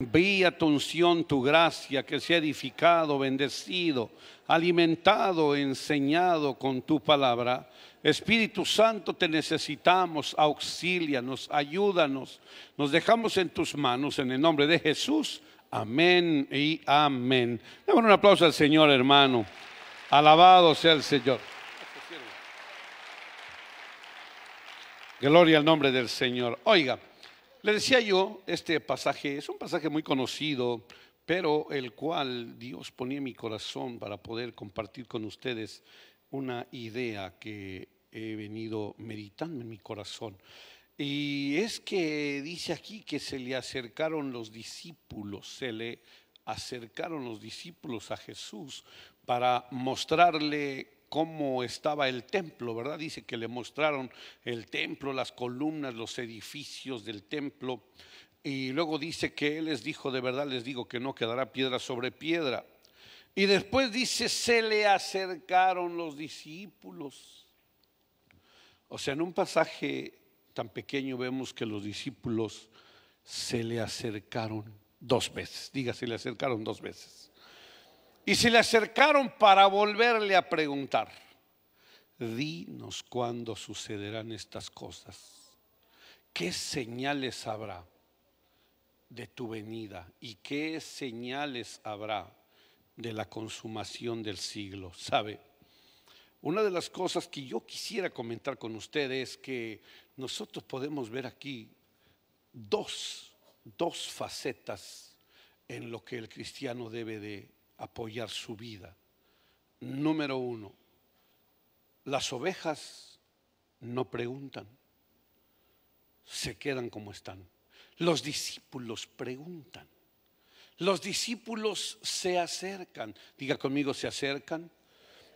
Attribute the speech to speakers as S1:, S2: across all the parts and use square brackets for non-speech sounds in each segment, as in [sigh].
S1: Envía tu unción, tu gracia, que sea edificado, bendecido, alimentado, enseñado con tu palabra. Espíritu Santo, te necesitamos, auxílianos, ayúdanos. Nos dejamos en tus manos, en el nombre de Jesús. Amén y amén. Damos un aplauso al Señor, hermano. Alabado sea el Señor. Gloria al nombre del Señor. Oiga. Le decía yo, este pasaje es un pasaje muy conocido, pero el cual Dios ponía en mi corazón para poder compartir con ustedes una idea que he venido meditando en mi corazón. Y es que dice aquí que se le acercaron los discípulos, se le acercaron los discípulos a Jesús para mostrarle cómo estaba el templo, ¿verdad? Dice que le mostraron el templo, las columnas, los edificios del templo. Y luego dice que Él les dijo, de verdad les digo que no quedará piedra sobre piedra. Y después dice, se le acercaron los discípulos. O sea, en un pasaje tan pequeño vemos que los discípulos se le acercaron dos veces. Diga, se le acercaron dos veces y se le acercaron para volverle a preguntar, dinos cuándo sucederán estas cosas, qué señales habrá de tu venida y qué señales habrá de la consumación del siglo. ¿Sabe? Una de las cosas que yo quisiera comentar con ustedes es que nosotros podemos ver aquí dos, dos facetas en lo que el cristiano debe de apoyar su vida. Número uno, las ovejas no preguntan, se quedan como están. Los discípulos preguntan, los discípulos se acercan. Diga conmigo, se acercan.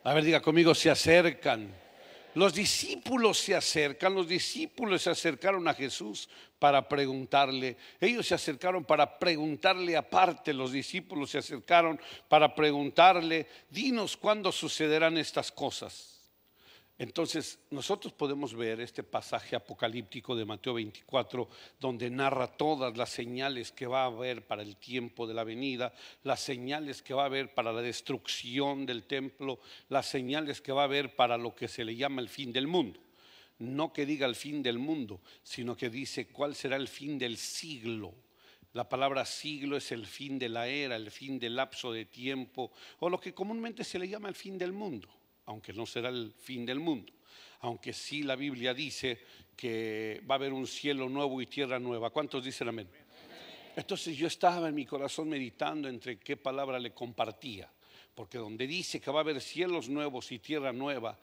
S1: A ver, diga conmigo, se acercan. Los discípulos se acercan, los discípulos se acercaron a Jesús para preguntarle. Ellos se acercaron para preguntarle aparte, los discípulos se acercaron para preguntarle, dinos cuándo sucederán estas cosas. Entonces, nosotros podemos ver este pasaje apocalíptico de Mateo 24, donde narra todas las señales que va a haber para el tiempo de la venida, las señales que va a haber para la destrucción del templo, las señales que va a haber para lo que se le llama el fin del mundo. No que diga el fin del mundo, sino que dice cuál será el fin del siglo. La palabra siglo es el fin de la era, el fin del lapso de tiempo, o lo que comúnmente se le llama el fin del mundo aunque no será el fin del mundo, aunque sí la Biblia dice que va a haber un cielo nuevo y tierra nueva. ¿Cuántos dicen amén? Entonces yo estaba en mi corazón meditando entre qué palabra le compartía, porque donde dice que va a haber cielos nuevos y tierra nueva,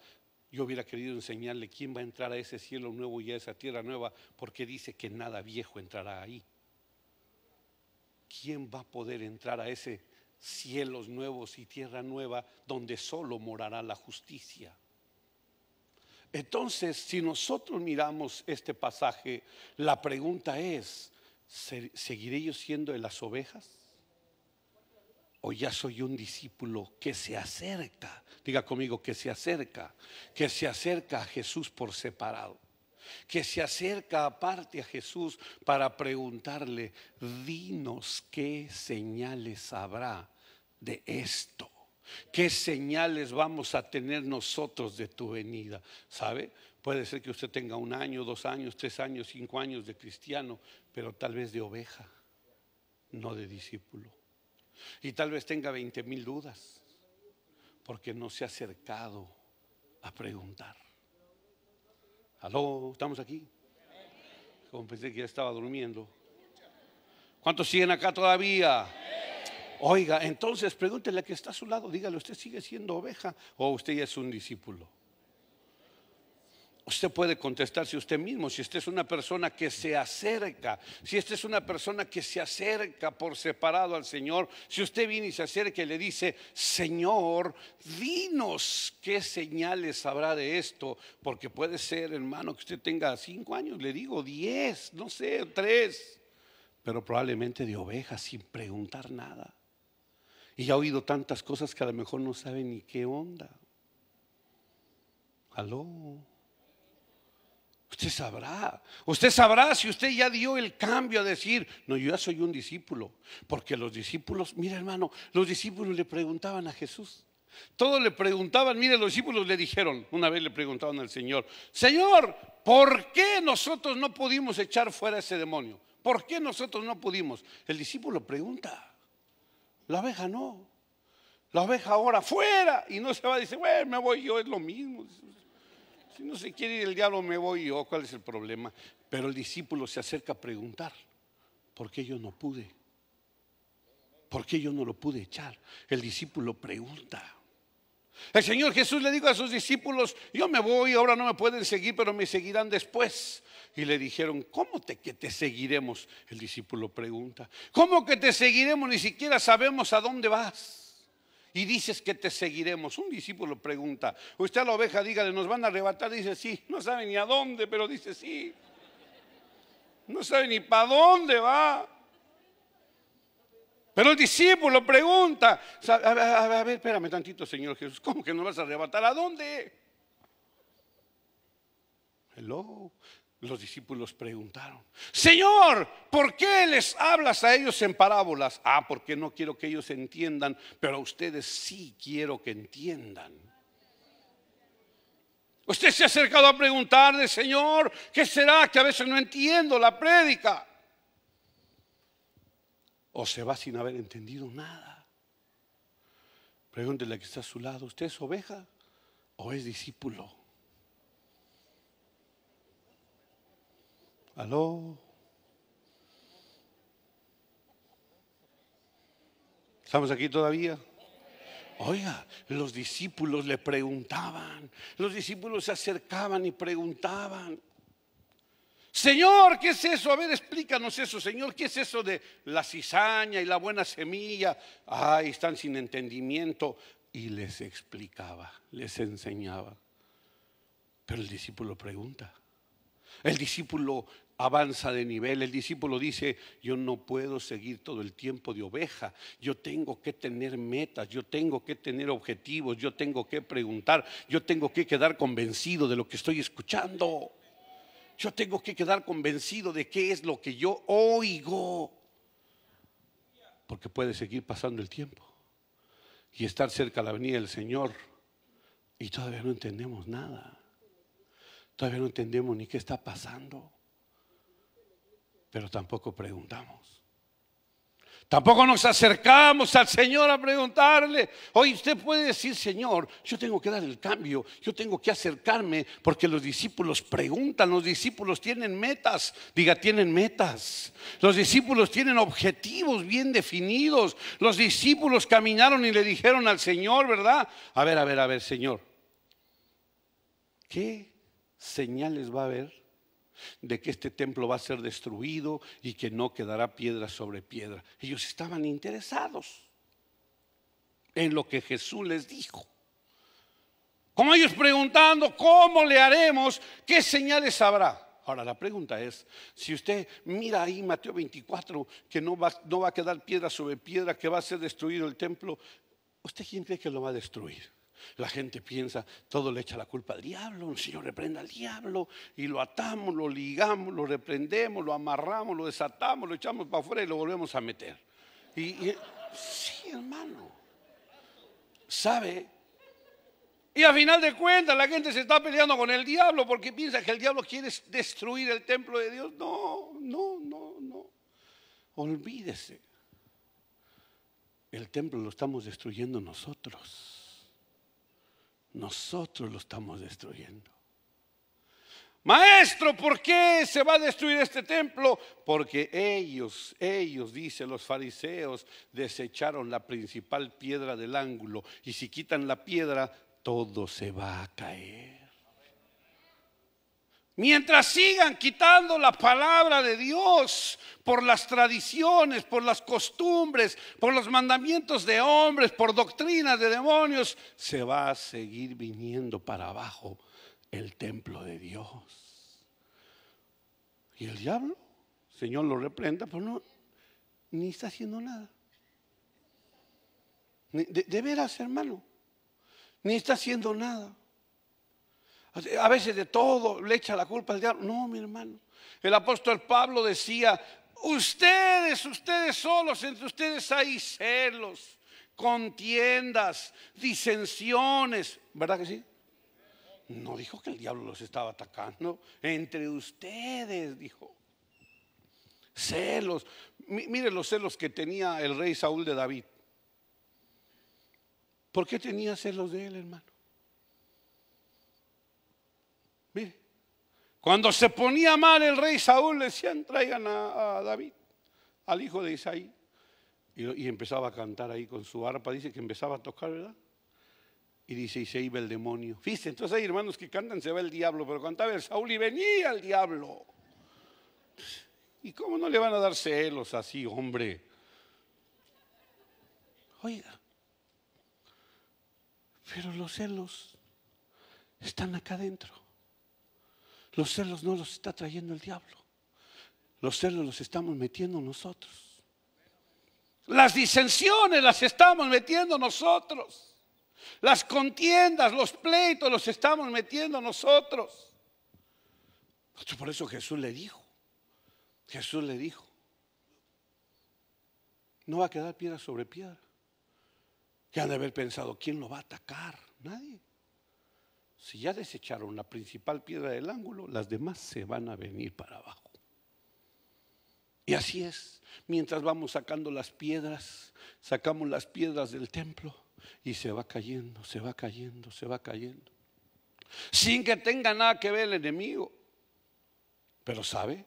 S1: yo hubiera querido enseñarle quién va a entrar a ese cielo nuevo y a esa tierra nueva, porque dice que nada viejo entrará ahí. ¿Quién va a poder entrar a ese cielos nuevos y tierra nueva donde solo morará la justicia. Entonces, si nosotros miramos este pasaje, la pregunta es, ¿seguiré yo siendo de las ovejas? ¿O ya soy un discípulo que se acerca? Diga conmigo, que se acerca, que se acerca a Jesús por separado que se acerca aparte a Jesús para preguntarle, dinos qué señales habrá de esto. ¿Qué señales vamos a tener nosotros de tu venida? ¿Sabe? Puede ser que usted tenga un año, dos años, tres años, cinco años de cristiano, pero tal vez de oveja, no de discípulo. Y tal vez tenga veinte mil dudas, porque no se ha acercado a preguntar. Aló, estamos aquí. Como pensé que ya estaba durmiendo. ¿Cuántos siguen acá todavía? Oiga, entonces pregúntele a que está a su lado, dígale, ¿usted sigue siendo oveja o usted ya es un discípulo? Usted puede contestarse usted mismo si usted es una persona que se acerca, si usted es una persona que se acerca por separado al Señor, si usted viene y se acerca y le dice, Señor, dinos qué señales habrá de esto, porque puede ser, hermano, que usted tenga cinco años, le digo diez, no sé, tres, pero probablemente de ovejas sin preguntar nada. Y ha oído tantas cosas que a lo mejor no sabe ni qué onda. Aló. Usted sabrá, usted sabrá si usted ya dio el cambio a decir, no, yo ya soy un discípulo. Porque los discípulos, mira hermano, los discípulos le preguntaban a Jesús. Todos le preguntaban, mire, los discípulos le dijeron, una vez le preguntaban al Señor, Señor, ¿por qué nosotros no pudimos echar fuera ese demonio? ¿Por qué nosotros no pudimos? El discípulo pregunta, la oveja no, la oveja ahora fuera y no se va, dice, bueno, me voy yo, es lo mismo. Si no se quiere ir el diablo, me voy yo. ¿Cuál es el problema? Pero el discípulo se acerca a preguntar, ¿por qué yo no pude? ¿Por qué yo no lo pude echar? El discípulo pregunta. El Señor Jesús le dijo a sus discípulos, yo me voy, ahora no me pueden seguir, pero me seguirán después. Y le dijeron, ¿cómo te, que te seguiremos? El discípulo pregunta, ¿cómo que te seguiremos? Ni siquiera sabemos a dónde vas y dices que te seguiremos. Un discípulo pregunta, usted a la oveja dígale, nos van a arrebatar, dice, sí, no sabe ni a dónde, pero dice, sí. No sabe ni para dónde va. Pero el discípulo pregunta, a, a ver, espérame tantito, Señor Jesús, ¿cómo que nos vas a arrebatar? ¿A dónde? Hello los discípulos preguntaron, Señor, ¿por qué les hablas a ellos en parábolas? Ah, porque no quiero que ellos entiendan, pero a ustedes sí quiero que entiendan. Usted se ha acercado a preguntarle, Señor, ¿qué será que a veces no entiendo la prédica? O se va sin haber entendido nada. Pregúntele a que está a su lado, ¿usted es oveja o es discípulo? Aló. ¿Estamos aquí todavía? Oiga, los discípulos le preguntaban, los discípulos se acercaban y preguntaban, Señor, ¿qué es eso? A ver, explícanos eso, Señor, ¿qué es eso de la cizaña y la buena semilla? Ay, están sin entendimiento. Y les explicaba, les enseñaba. Pero el discípulo pregunta. El discípulo avanza de nivel. El discípulo dice, yo no puedo seguir todo el tiempo de oveja, yo tengo que tener metas, yo tengo que tener objetivos, yo tengo que preguntar, yo tengo que quedar convencido de lo que estoy escuchando, yo tengo que quedar convencido de qué es lo que yo oigo, porque puede seguir pasando el tiempo y estar cerca a la venida del Señor y todavía no entendemos nada. Todavía no entendemos ni qué está pasando pero tampoco preguntamos. Tampoco nos acercamos al Señor a preguntarle. Hoy usted puede decir, Señor, yo tengo que dar el cambio, yo tengo que acercarme, porque los discípulos preguntan, los discípulos tienen metas, diga, tienen metas. Los discípulos tienen objetivos bien definidos. Los discípulos caminaron y le dijeron al Señor, ¿verdad? A ver, a ver, a ver, Señor, ¿qué señales va a haber de que este templo va a ser destruido y que no quedará piedra sobre piedra. Ellos estaban interesados en lo que Jesús les dijo. Como ellos preguntando, ¿cómo le haremos? ¿Qué señales habrá? Ahora la pregunta es, si usted mira ahí Mateo 24, que no va, no va a quedar piedra sobre piedra, que va a ser destruido el templo, ¿usted quién cree que lo va a destruir? La gente piensa, todo le echa la culpa al diablo, el Señor reprende al diablo y lo atamos, lo ligamos, lo reprendemos, lo amarramos, lo desatamos, lo echamos para afuera y lo volvemos a meter. Y, sí, hermano, ¿sabe? Y a final de cuentas la gente se está peleando con el diablo porque piensa que el diablo quiere destruir el templo de Dios. No, no, no, no. Olvídese. El templo lo estamos destruyendo nosotros. Nosotros lo estamos destruyendo. Maestro, ¿por qué se va a destruir este templo? Porque ellos, ellos, dice los fariseos, desecharon la principal piedra del ángulo y si quitan la piedra, todo se va a caer. Mientras sigan quitando la palabra de Dios por las tradiciones, por las costumbres, por los mandamientos de hombres, por doctrinas de demonios, se va a seguir viniendo para abajo el templo de Dios. Y el diablo, Señor lo reprenda, pero pues no, ni está haciendo nada. De, de veras, hermano, ni está haciendo nada. A veces de todo le echa la culpa al diablo. No, mi hermano. El apóstol Pablo decía, ustedes, ustedes solos, entre ustedes hay celos, contiendas, disensiones. ¿Verdad que sí? No dijo que el diablo los estaba atacando. Entre ustedes, dijo. Celos. Miren los celos que tenía el rey Saúl de David. ¿Por qué tenía celos de él, hermano? Mire, cuando se ponía mal el rey Saúl, le decían, traigan a, David, al hijo de Isaí. Y, empezaba a cantar ahí con su arpa, dice que empezaba a tocar, ¿verdad? Y dice, y se iba el demonio. Viste, entonces hay hermanos que cantan, se va el diablo, pero cantaba el Saúl y venía el diablo. ¿Y cómo no le van a dar celos así, hombre? Oiga, pero los celos están acá adentro. Los celos no los está trayendo el diablo. Los celos los estamos metiendo nosotros. Las disensiones las estamos metiendo nosotros. Las contiendas, los pleitos los estamos metiendo nosotros. Por eso Jesús le dijo, Jesús le dijo, no va a quedar piedra sobre piedra. Ya de haber pensado, ¿quién lo va a atacar? Nadie. Si ya desecharon la principal piedra del ángulo, las demás se van a venir para abajo. Y así es, mientras vamos sacando las piedras, sacamos las piedras del templo y se va cayendo, se va cayendo, se va cayendo. Sin que tenga nada que ver el enemigo. Pero sabe,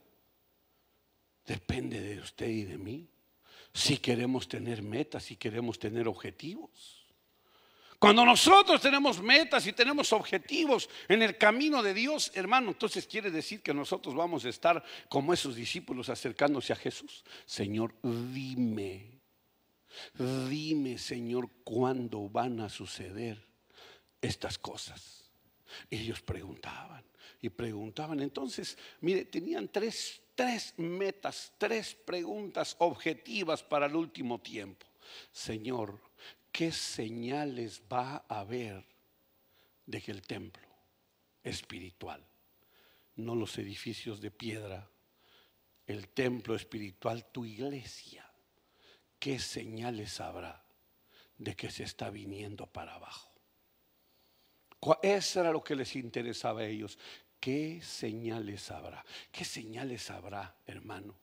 S1: depende de usted y de mí. Si queremos tener metas, si queremos tener objetivos. Cuando nosotros tenemos metas y tenemos objetivos en el camino de Dios, hermano, entonces quiere decir que nosotros vamos a estar como esos discípulos acercándose a Jesús. Señor, dime, dime, Señor, cuándo van a suceder estas cosas. ellos preguntaban y preguntaban. Entonces, mire, tenían tres, tres metas, tres preguntas objetivas para el último tiempo. Señor, ¿qué señales va a haber de que el templo espiritual, no los edificios de piedra, el templo espiritual, tu iglesia, qué señales habrá de que se está viniendo para abajo? Eso era lo que les interesaba a ellos. ¿Qué señales habrá? ¿Qué señales habrá, hermano?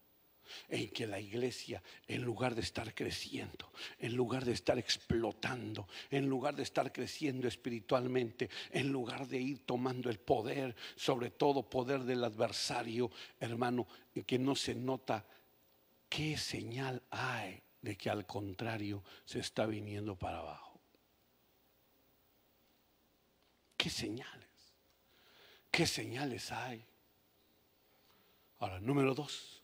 S1: en que la iglesia, en lugar de estar creciendo, en lugar de estar explotando, en lugar de estar creciendo espiritualmente, en lugar de ir tomando el poder, sobre todo poder del adversario, hermano, en que no se nota qué señal hay de que al contrario se está viniendo para abajo. ¿Qué señales? ¿Qué señales hay? Ahora, número dos.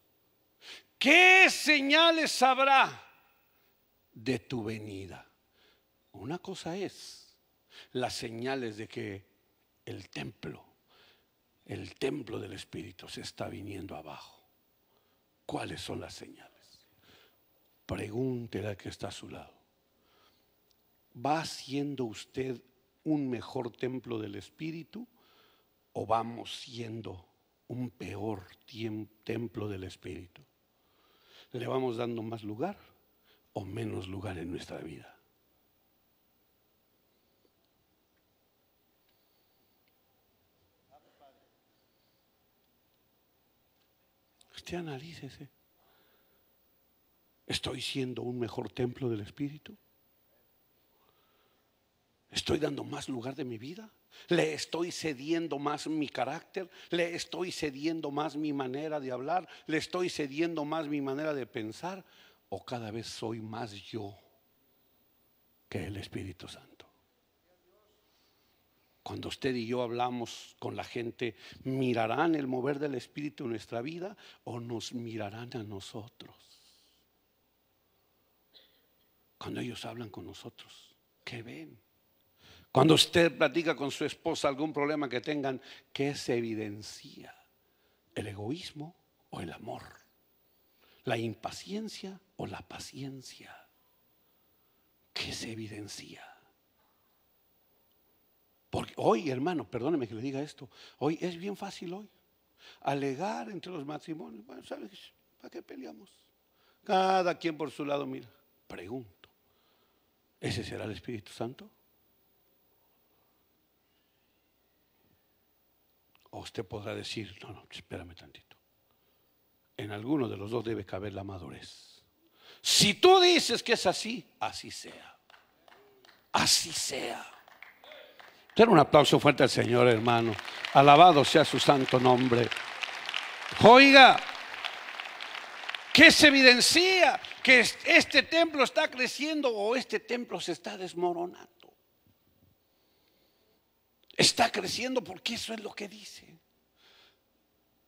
S1: ¿Qué señales habrá de tu venida? Una cosa es las señales de que el templo, el templo del Espíritu se está viniendo abajo. ¿Cuáles son las señales? Pregúntele al que está a su lado. ¿Va siendo usted un mejor templo del Espíritu o vamos siendo un peor templo del Espíritu? le vamos dando más lugar o menos lugar en nuestra vida. Usted analícese. ¿eh? ¿Estoy siendo un mejor templo del Espíritu? ¿Estoy dando más lugar de mi vida? Le estoy cediendo más mi carácter, le estoy cediendo más mi manera de hablar, le estoy cediendo más mi manera de pensar, o cada vez soy más yo que el Espíritu Santo. Cuando usted y yo hablamos con la gente, ¿mirarán el mover del Espíritu en nuestra vida o nos mirarán a nosotros? Cuando ellos hablan con nosotros, ¿qué ven? Cuando usted platica con su esposa algún problema que tengan, ¿qué se evidencia? ¿El egoísmo o el amor? ¿La impaciencia o la paciencia? ¿Qué se evidencia? Porque hoy, hermano, perdóneme que le diga esto, hoy es bien fácil hoy alegar entre los matrimonios. Bueno, ¿sabes para qué peleamos? Cada quien por su lado mira. Pregunto, ¿ese será el Espíritu Santo? O usted podrá decir, no, no, espérame tantito. En alguno de los dos debe caber la madurez. Si tú dices que es así, así sea. Así sea. Den un aplauso fuerte al Señor, hermano. Alabado sea su santo nombre. Oiga, ¿qué se evidencia que este templo está creciendo o este templo se está desmoronando. Está creciendo porque eso es lo que dice.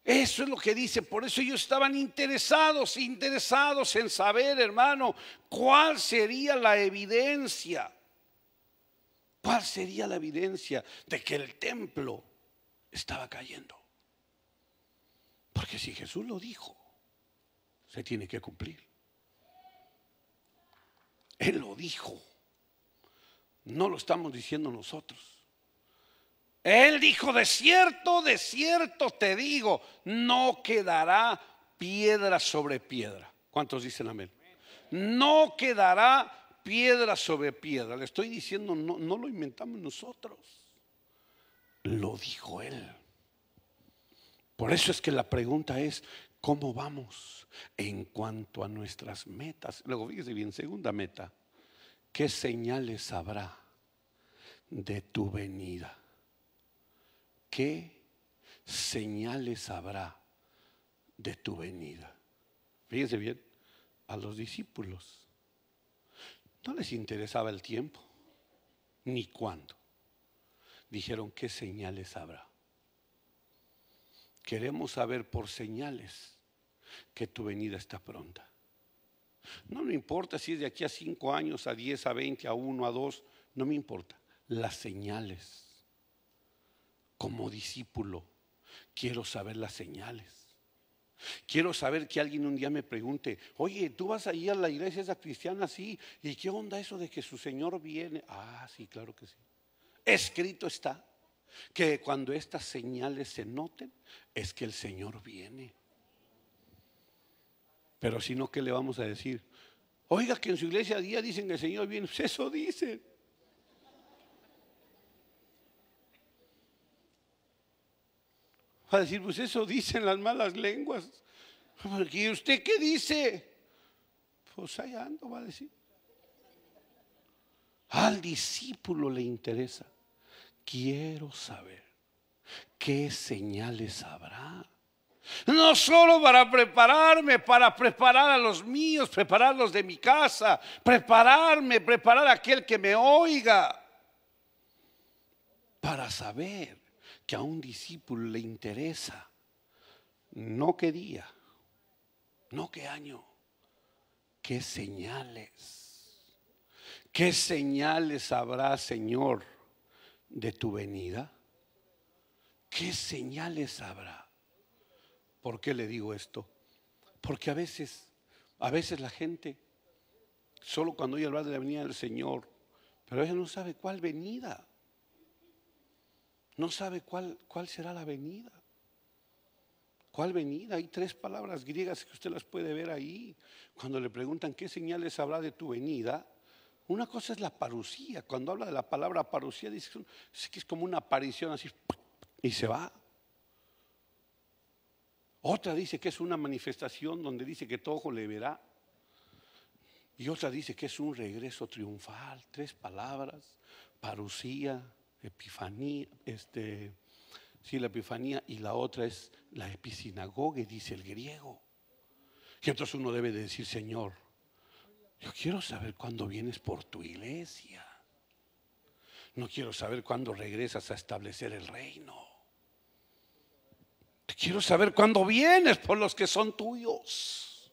S1: Eso es lo que dice. Por eso ellos estaban interesados, interesados en saber, hermano, cuál sería la evidencia. ¿Cuál sería la evidencia de que el templo estaba cayendo? Porque si Jesús lo dijo, se tiene que cumplir. Él lo dijo. No lo estamos diciendo nosotros. Él dijo, de cierto, de cierto te digo, no quedará piedra sobre piedra. ¿Cuántos dicen amén? No quedará piedra sobre piedra. Le estoy diciendo, no, no lo inventamos nosotros. Lo dijo él. Por eso es que la pregunta es, ¿cómo vamos en cuanto a nuestras metas? Luego fíjese bien, segunda meta, ¿qué señales habrá de tu venida? ¿qué señales habrá de tu venida? Fíjense bien, a los discípulos no les interesaba el tiempo ni cuándo. Dijeron, ¿qué señales habrá? Queremos saber por señales que tu venida está pronta. No me importa si es de aquí a cinco años, a diez, a veinte, a uno, a dos, no me importa. Las señales como discípulo, quiero saber las señales. Quiero saber que alguien un día me pregunte, oye, tú vas ahí a la iglesia esa cristiana, sí, ¿y qué onda eso de que su Señor viene? Ah, sí, claro que sí. Escrito está que cuando estas señales se noten, es que el Señor viene. Pero si no, ¿qué le vamos a decir? Oiga, que en su iglesia día dicen que el Señor viene, [laughs] pues eso dice Va a decir, pues eso dicen las malas lenguas. ¿Y usted qué dice? Pues allá ando, va a decir. Al discípulo le interesa. Quiero saber qué señales habrá. No solo para prepararme, para preparar a los míos, preparar los de mi casa, prepararme, preparar a aquel que me oiga, para saber que a un discípulo le interesa, no qué día, no qué año, qué señales, qué señales habrá, Señor, de tu venida, qué señales habrá. ¿Por qué le digo esto? Porque a veces, a veces la gente, solo cuando oye hablar de la venida del Señor, pero ella no sabe cuál venida. No sabe cuál, cuál será la venida. ¿Cuál venida? Hay tres palabras griegas que usted las puede ver ahí. Cuando le preguntan qué señales habrá de tu venida, una cosa es la parucía. Cuando habla de la palabra parucía, dice que es como una aparición así y se va. Otra dice que es una manifestación donde dice que todo ojo le verá. Y otra dice que es un regreso triunfal. Tres palabras, parucía, Epifanía, este, sí, la Epifanía, y la otra es la y dice el griego. Y entonces uno debe decir, Señor, yo quiero saber cuándo vienes por tu iglesia. No quiero saber cuándo regresas a establecer el reino. Quiero saber cuándo vienes por los que son tuyos.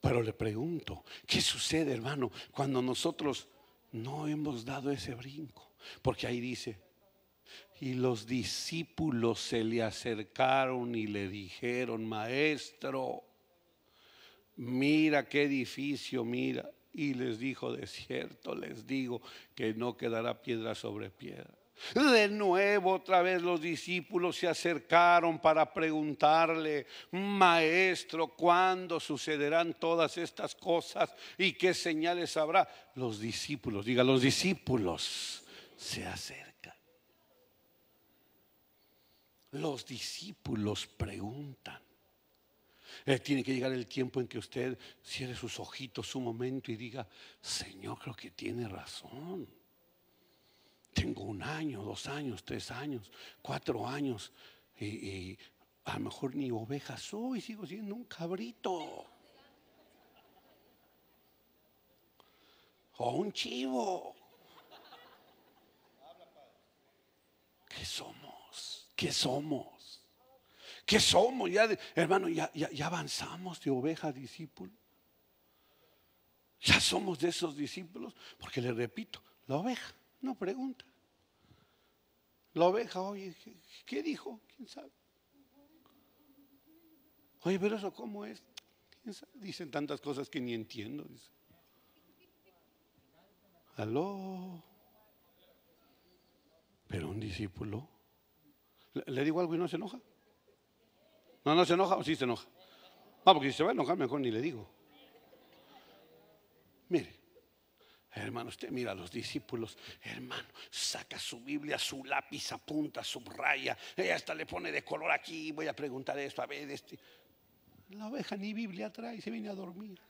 S1: Pero le pregunto, ¿qué sucede, hermano, cuando nosotros no hemos dado ese brinco. Porque ahí dice, y los discípulos se le acercaron y le dijeron, maestro, mira qué edificio, mira. Y les dijo, de cierto les digo que no quedará piedra sobre piedra. De nuevo otra vez los discípulos se acercaron para preguntarle, Maestro, ¿cuándo sucederán todas estas cosas y qué señales habrá? Los discípulos, diga, los discípulos se acercan. Los discípulos preguntan. Eh, tiene que llegar el tiempo en que usted cierre sus ojitos su momento y diga, Señor, creo que tiene razón tengo un año, dos años, tres años, cuatro años, y, a lo mejor ni oveja soy, sigo siendo un cabrito. O un chivo. ¿Qué somos? ¿Qué somos? ¿Qué somos? Ya hermano, ya, ya avanzamos de oveja a discípulo. Ya somos de esos discípulos, porque le repito, la oveja no pregunta. La oveja, oye, ¿qué dijo? ¿Quién sabe? Oye, pero eso cómo es? Dicen tantas cosas que ni entiendo. Dice. Aló. Pero un discípulo. ¿Le, digo algo y no se enoja? No, no se enoja o sí se enoja. Ah, porque si se va a enojar, mejor ni le digo. Mire, Hermano, usted mira a los discípulos, hermano, saca su Biblia, su lápiz, apunta, subraya, ella hasta le pone de color aquí, voy a preguntar esto, a ver, este. La oveja ni Biblia trae, se viene a dormir.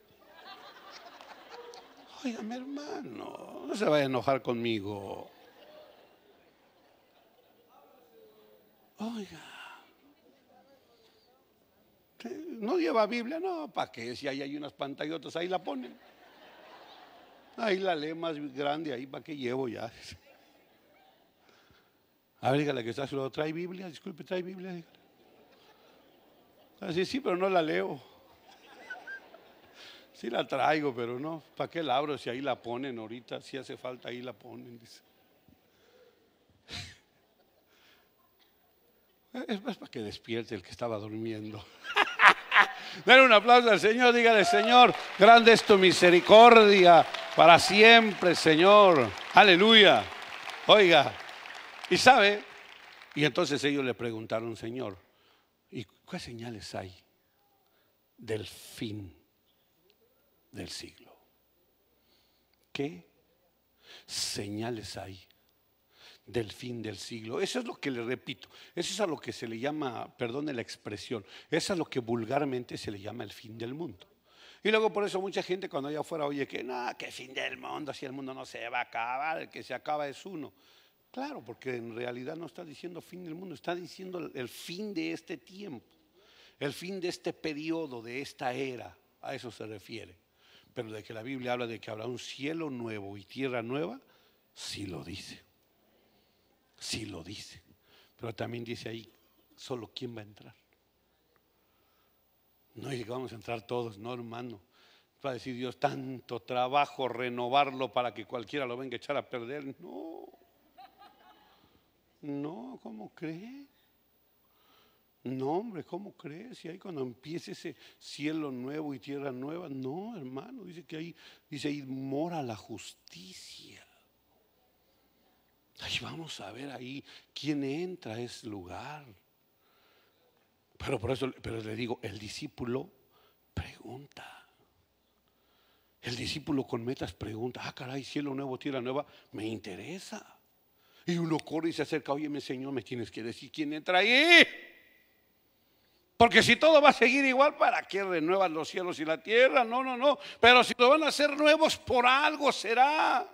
S1: Óigame, hermano, no se vaya a enojar conmigo. Oiga, ¿no lleva Biblia? No, ¿para qué? Si ahí hay unas pantallotas, ahí la ponen. Ahí la leo más grande, ahí para qué llevo ya. A ver, dígale que está solo, trae Biblia, disculpe, trae Biblia. Así, sí, pero no la leo. Sí la traigo, pero no, ¿para qué la abro si ahí la ponen ahorita? Si hace falta, ahí la ponen, Es más para que despierte el que estaba durmiendo. [laughs] Dale un aplauso al Señor, dígale, Señor, grande es tu misericordia para siempre, Señor. Aleluya. Oiga, y sabe, y entonces ellos le preguntaron, Señor, ¿y qué señales hay del fin del siglo? ¿Qué señales hay del fin del siglo. Eso es lo que le repito, eso es a lo que se le llama, perdone la expresión, eso es a lo que vulgarmente se le llama el fin del mundo. Y luego por eso mucha gente cuando allá afuera oye que no, que fin del mundo, si el mundo no se va a acabar, el que se acaba es uno. Claro, porque en realidad no está diciendo fin del mundo, está diciendo el fin de este tiempo, el fin de este periodo, de esta era, a eso se refiere. Pero de que la Biblia habla de que habrá un cielo nuevo y tierra nueva, sí lo dice. Sí lo dice. Pero también dice ahí, solo quién va a entrar. No dice que vamos a entrar todos, no hermano. Va a decir Dios, tanto trabajo renovarlo para que cualquiera lo venga a echar a perder. No. No, ¿cómo cree? No, hombre, ¿cómo cree? Si ahí cuando empiece ese cielo nuevo y tierra nueva, no, hermano, dice que ahí, dice ahí mora la justicia vamos a ver ahí quién entra a ese lugar. Pero por eso, pero le digo, el discípulo pregunta. El discípulo con metas pregunta, ah, caray, cielo nuevo, tierra nueva, me interesa. Y uno corre y se acerca, oye, mi Señor, me tienes que decir quién entra ahí. Porque si todo va a seguir igual, ¿para qué renuevan los cielos y la tierra? No, no, no. Pero si lo van a hacer nuevos, por algo será.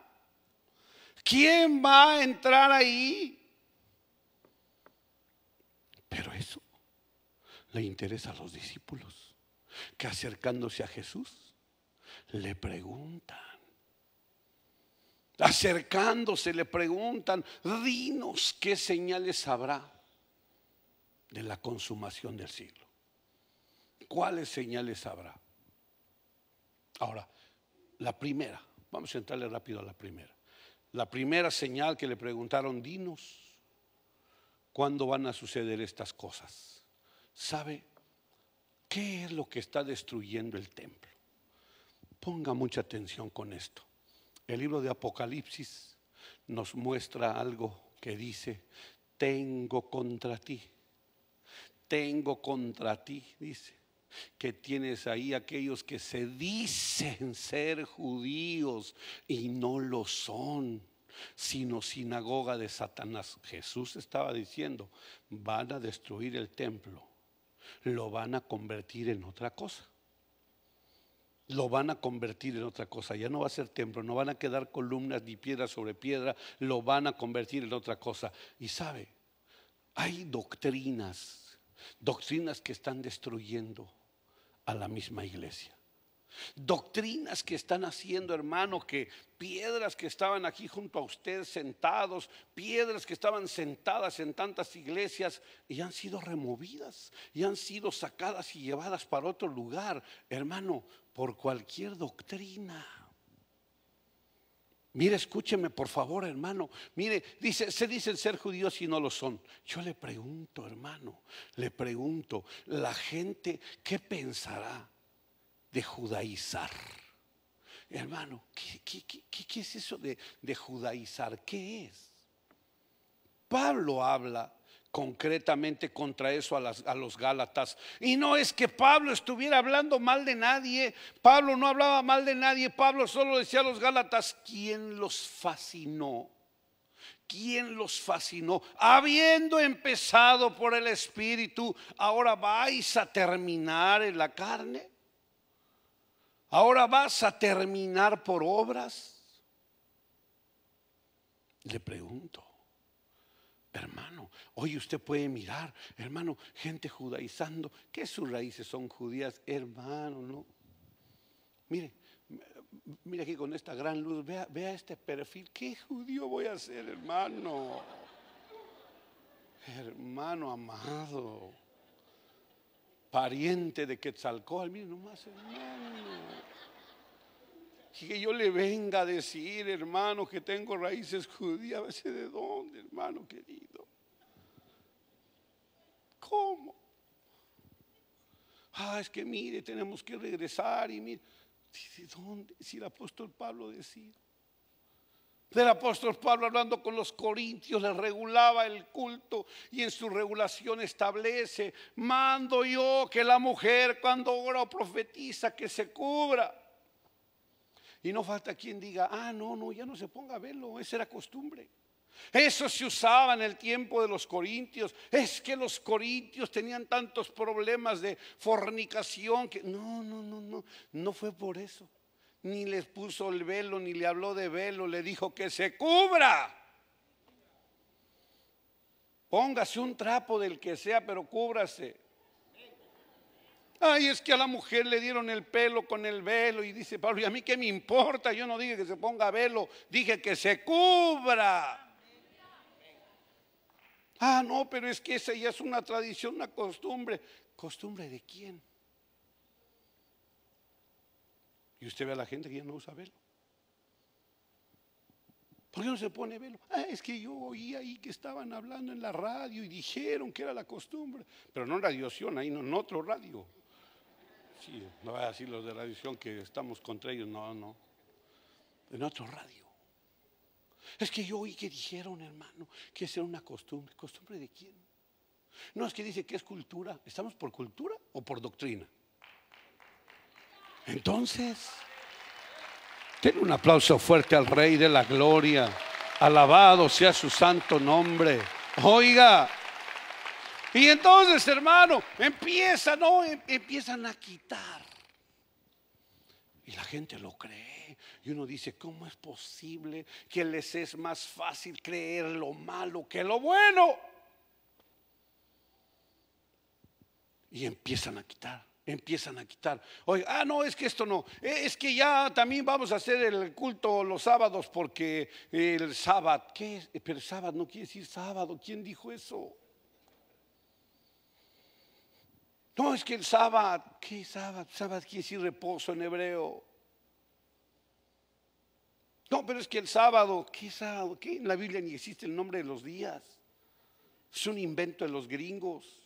S1: ¿Quién va a entrar ahí? Pero eso le interesa a los discípulos, que acercándose a Jesús, le preguntan. Acercándose le preguntan, dinos qué señales habrá de la consumación del siglo. ¿Cuáles señales habrá? Ahora, la primera, vamos a entrarle rápido a la primera. La primera señal que le preguntaron, dinos, ¿cuándo van a suceder estas cosas? ¿Sabe qué es lo que está destruyendo el templo? Ponga mucha atención con esto. El libro de Apocalipsis nos muestra algo que dice, tengo contra ti, tengo contra ti, dice, que tienes ahí aquellos que se dicen ser judíos y no lo son, sino sinagoga de Satanás. Jesús estaba diciendo, van a destruir el templo, lo van a convertir en otra cosa. Lo van a convertir en otra cosa, ya no va a ser templo, no van a quedar columnas ni piedra sobre piedra, lo van a convertir en otra cosa. Y sabe, hay doctrinas, doctrinas que están destruyendo a la misma iglesia. Doctrinas que están haciendo, hermano, que piedras que estaban aquí junto a usted sentados, piedras que estaban sentadas en tantas iglesias y han sido removidas y han sido sacadas y llevadas para otro lugar, hermano, por cualquier doctrina. Mire, escúcheme por favor, hermano. Mire, dice, se dicen ser judíos y no lo son. Yo le pregunto, hermano, le pregunto, la gente, ¿qué pensará de judaizar? Hermano, ¿qué, es eso de, de judaizar? ¿Qué es? Pablo habla concretamente contra eso a, los Gálatas. Y no es que Pablo estuviera hablando mal de nadie, Pablo no hablaba mal de nadie, Pablo solo decía a los Gálatas, ¿quién los fascinó? ¿Quién los fascinó? Habiendo empezado por el Espíritu, ahora vais a terminar en la carne. Ahora vas a terminar por obras. Le pregunto, hermano, Hoy usted puede mirar, hermano, gente judaizando, que sus raíces son judías, hermano, ¿no? Mire, mire aquí con esta gran luz, vea, este perfil, ¿qué judío voy a ser, hermano? hermano amado, pariente de Quetzalcóatl, mire nomás, hermano que yo le venga a decir, hermano, que tengo raíces judías, de dónde, hermano querido. ¿Cómo? Ah, es que mire, tenemos que regresar y mire. dónde? Si el apóstol Pablo decía. Del apóstol Pablo hablando con los corintios, les regulaba el culto y en su regulación establece, mando yo que la mujer cuando ora o profetiza que se cubra. Y no falta quien diga, ah, no, no, ya no se ponga a verlo, esa era costumbre. Eso se usaba en el tiempo de los corintios. Es que los corintios tenían tantos problemas de fornicación que no, no, no, no, no fue por eso. Ni les puso el velo, ni le habló de velo, le dijo que se cubra. Póngase un trapo del que sea, pero cúbrase. Ay, es que a la mujer le dieron el pelo con el velo y dice Pablo, ¿y a mí qué me importa? Yo no dije que se ponga velo, dije que se cubra. Ah, no, pero es que esa ya es una tradición, una costumbre. ¿Costumbre de quién? Y usted ve a la gente que ya no usa velo. ¿Por qué no se pone velo? Ah, es que yo oí ahí que estaban hablando en la radio y dijeron que era la costumbre. Pero no en Radioción, ahí no, en otro radio. Sí, no voy a decir los de Radioción que estamos contra ellos, no, no. En otro radio. Es que yo oí que dijeron, hermano, que es una costumbre. ¿Costumbre de quién? No es que dice que es cultura. ¿Estamos por cultura o por doctrina? Entonces, ten un aplauso fuerte al Rey de la Gloria. Alabado sea su santo nombre. Oiga. Y entonces, hermano, empiezan, no, em, empiezan a quitar y la gente lo cree. Y uno dice, ¿cómo es posible que les es más fácil creer lo malo que lo bueno? Y empiezan a quitar, empiezan a quitar. Oye, ah, no, es que esto no. Eh, es que ya también vamos a hacer el culto los sábados porque el sábado, ¿qué Pero el sábado no quiere decir sábado. ¿Quién dijo eso? No, es que el sábado, ¿qué sábado? Sábado quiere decir reposo en hebreo. No, pero es que el sábado, ¿qué sábado? En la Biblia ni existe el nombre de los días. Es un invento de los gringos.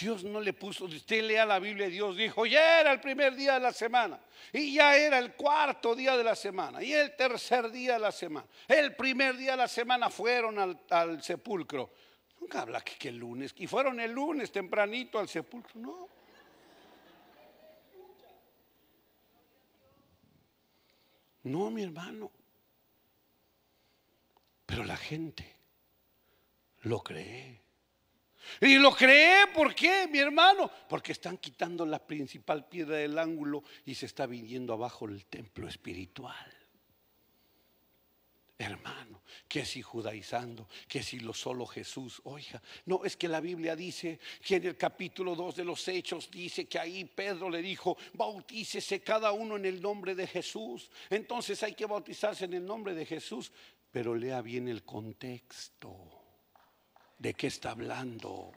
S1: Dios no le puso, usted lea la Biblia, y Dios dijo, ya era el primer día de la semana, y ya era el cuarto día de la semana, y el tercer día de la semana. El primer día de la semana fueron al, al sepulcro, Nunca habla que, que el lunes. Y fueron el lunes tempranito al sepulcro. No. No, mi hermano. Pero la gente lo cree. Y lo cree, ¿por qué, mi hermano? Porque están quitando la principal piedra del ángulo y se está viniendo abajo el templo espiritual hermano, que si judaizando, que si lo solo Jesús, oiga, no es que la Biblia dice que en el capítulo 2 de los Hechos dice que ahí Pedro le dijo, bautícese cada uno en el nombre de Jesús, entonces hay que bautizarse en el nombre de Jesús, pero lea bien el contexto de qué está hablando.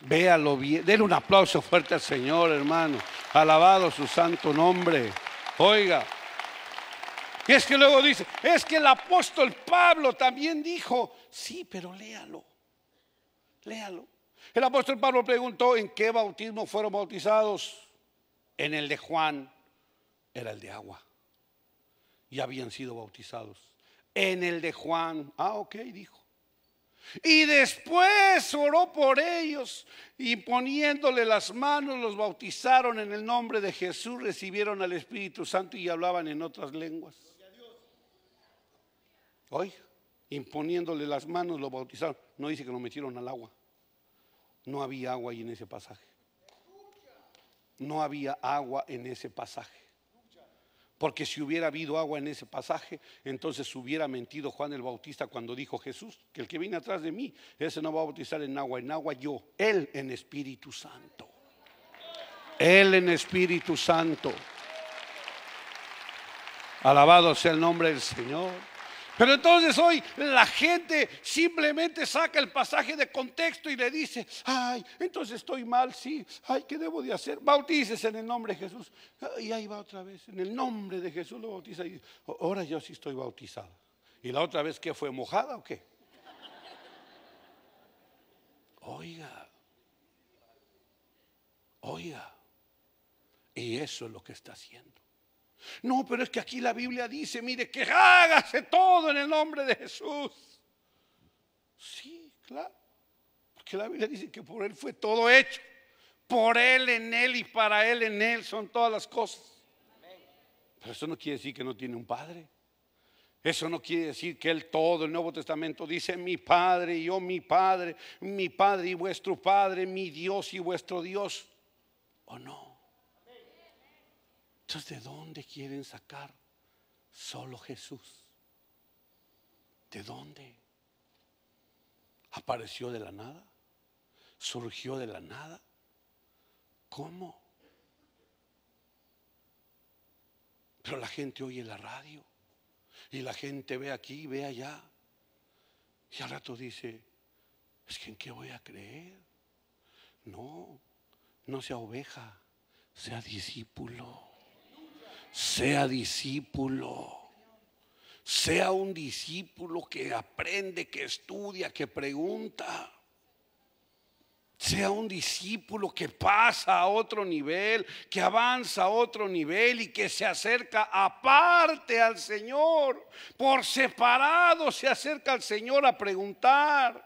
S1: Véalo bien, denle un aplauso fuerte al Señor, hermano, alabado su santo nombre, oiga. Y es que luego dice, es que el apóstol Pablo también dijo, sí, pero léalo, léalo. El apóstol Pablo preguntó en qué bautismo fueron bautizados. En el de Juan era el de agua. Y habían sido bautizados. En el de Juan, ah, ok, dijo. Y después oró por ellos y poniéndole las manos los bautizaron en el nombre de Jesús, recibieron al Espíritu Santo y hablaban en otras lenguas. Hoy, imponiéndole las manos, lo bautizaron. No dice que lo metieron al agua. No había agua ahí en ese pasaje. No había agua en ese pasaje. Porque si hubiera habido agua en ese pasaje, entonces hubiera mentido Juan el Bautista cuando dijo Jesús, que el que viene atrás de mí, ese no va a bautizar en agua, en agua yo, él en Espíritu Santo. Él en Espíritu Santo. Alabado sea el nombre del Señor. Pero entonces hoy la gente simplemente saca el pasaje de contexto y le dice, ay, entonces estoy mal, sí, ay, ¿qué debo de hacer? Bautices en el nombre de Jesús. Ah, y ahí va otra vez, en el nombre de Jesús lo bautiza y ahora yo sí estoy bautizado. ¿Y la otra vez qué fue mojada o qué? Oiga, oiga, y eso es lo que está haciendo. No, pero es que aquí la Biblia dice, mire, que hágase todo en el nombre de Jesús. Sí, claro. Porque la Biblia dice que por Él fue todo hecho. Por Él, en Él y para Él, en Él son todas las cosas. Pero eso no quiere decir que no tiene un Padre. Eso no quiere decir que él todo, el Nuevo Testamento dice mi Padre y yo mi Padre, mi Padre y vuestro Padre, mi Dios y vuestro Dios. ¿O no? Entonces, ¿de dónde quieren sacar? Solo Jesús. ¿De dónde? ¿Apareció de la nada? ¿Surgió de la nada? ¿Cómo? Pero la gente oye la radio y la gente ve aquí, ve allá. Y al rato dice, es que en qué voy a creer. No, no sea oveja, sea discípulo sea discípulo. Sea un discípulo que aprende, que estudia, que pregunta. Sea un discípulo que pasa a otro nivel, que avanza a otro nivel y que se acerca aparte al Señor. Por separado se acerca al Señor a preguntar.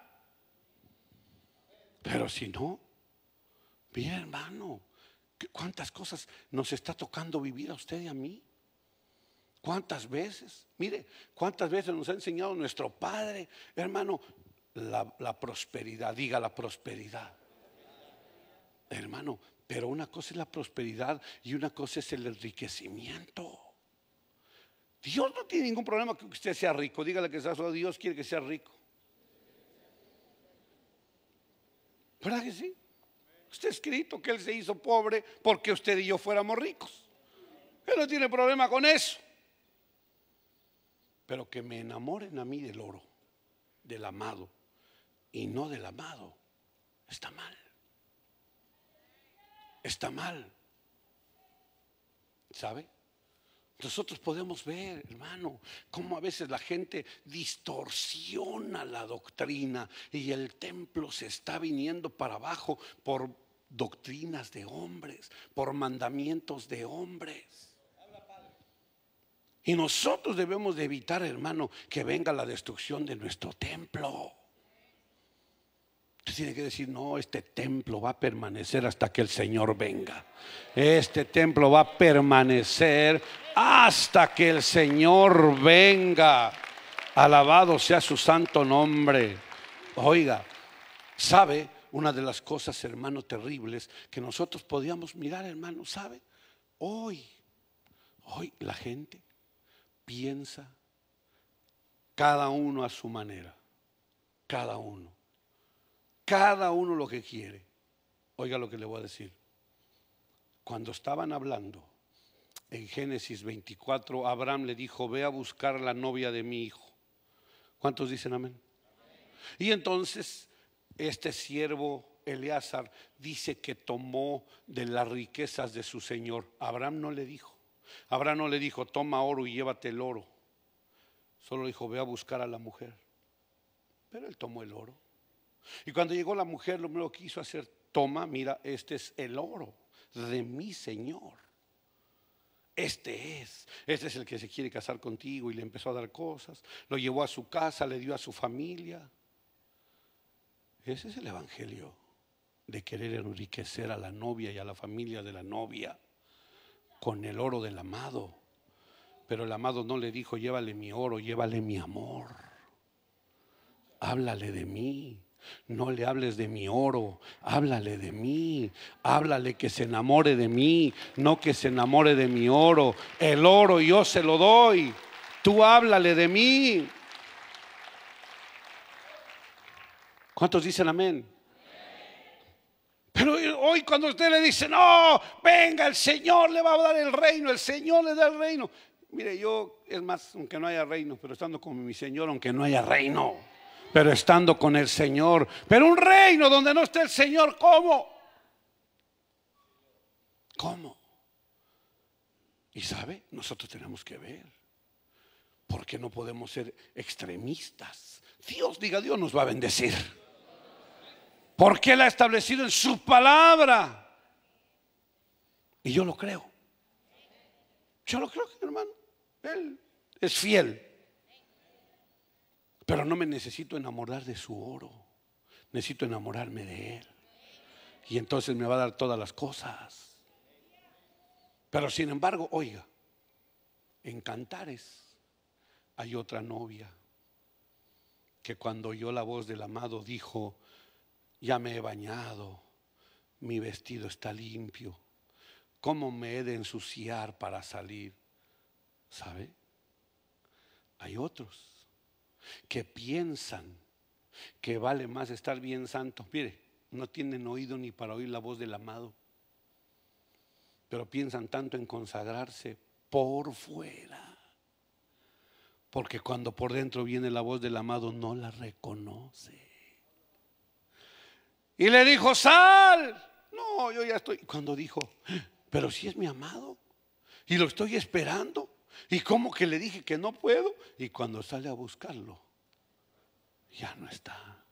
S1: Pero si no, bien hermano, ¿Cuántas cosas nos está tocando vivir a usted y a mí? ¿Cuántas veces? Mire, cuántas veces nos ha enseñado nuestro Padre, hermano, la, prosperidad, diga la prosperidad. Hermano, pero una cosa es la prosperidad y una cosa es el enriquecimiento. Dios no tiene ningún problema que usted sea rico. Dígale que sea solo Dios quiere que sea rico. ¿Verdad que sí? Está escrito que Él se hizo pobre porque usted y yo fuéramos ricos. Él no tiene problema con eso. Pero que me enamoren a mí del oro, del amado, y no del amado, está mal. Está mal. ¿Sabe? Nosotros podemos ver, hermano, cómo a veces la gente distorsiona la doctrina y el templo se está viniendo para abajo por doctrinas de hombres, por mandamientos de hombres. Y nosotros debemos de evitar, hermano, que venga la destrucción de nuestro templo. Usted tiene que decir, no, este templo va a permanecer hasta que el Señor venga. Este templo va a permanecer hasta que el Señor venga. Alabado sea su santo nombre. Oiga, ¿sabe? una de las cosas, hermano, terribles que nosotros podíamos mirar, hermano, ¿sabe? Hoy, hoy la gente piensa cada uno a su manera, cada uno, cada uno lo que quiere. Oiga lo que le voy a decir. Cuando estaban hablando en Génesis 24, Abraham le dijo, ve a buscar la novia de mi hijo. ¿Cuántos dicen amén? amén. Y entonces este siervo Eleazar dice que tomó de las riquezas de su señor. Abraham no le dijo. Abraham no le dijo, toma oro y llévate el oro. Solo dijo, ve a buscar a la mujer. Pero él tomó el oro. Y cuando llegó la mujer, lo primero que hizo hacer, toma, mira, este es el oro de mi señor. Este es, este es el que se quiere casar contigo y le empezó a dar cosas, lo llevó a su casa, le dio a su familia. Ese es el Evangelio de querer enriquecer a la novia y a la familia de la novia con el oro del amado. Pero el amado no le dijo, llévale mi oro, llévale mi amor. Háblale de mí. No le hables de mi oro, háblale de mí, háblale que se enamore de mí, no que se enamore de mi oro. El oro yo se lo doy, tú háblale de mí. ¿Cuántos dicen amén? Pero hoy cuando usted le dice, no, venga, el Señor le va a dar el reino, el Señor le da el reino. Mire, yo, es más, aunque no haya reino, pero estando con mi Señor, aunque no haya reino, pero estando con el Señor, pero un reino donde no esté el Señor, ¿cómo? ¿Cómo? Y sabe, nosotros tenemos que ver, porque no podemos ser extremistas. Dios, diga, Dios nos va a bendecir. Porque Él ha establecido en su palabra. Y yo lo creo. Yo lo creo, hermano. Él es fiel. Pero no me necesito enamorar de su oro. Necesito enamorarme de Él. Y entonces me va a dar todas las cosas. Pero sin embargo, oiga, en Cantares hay otra novia que cuando oyó la voz del amado dijo, ya me he bañado, mi vestido está limpio, ¿cómo me he de ensuciar para salir? ¿Sabe? Hay otros que piensan que vale más estar bien santos. Mire, no tienen oído ni para oír la voz del amado, pero piensan tanto en consagrarse por fuera, porque cuando por dentro viene la voz del amado no la reconoce. Y le dijo, sal. No, yo ya estoy. Cuando dijo, pero si es mi amado y lo estoy esperando. Y como que le dije que no puedo. Y cuando sale a buscarlo, ya no está.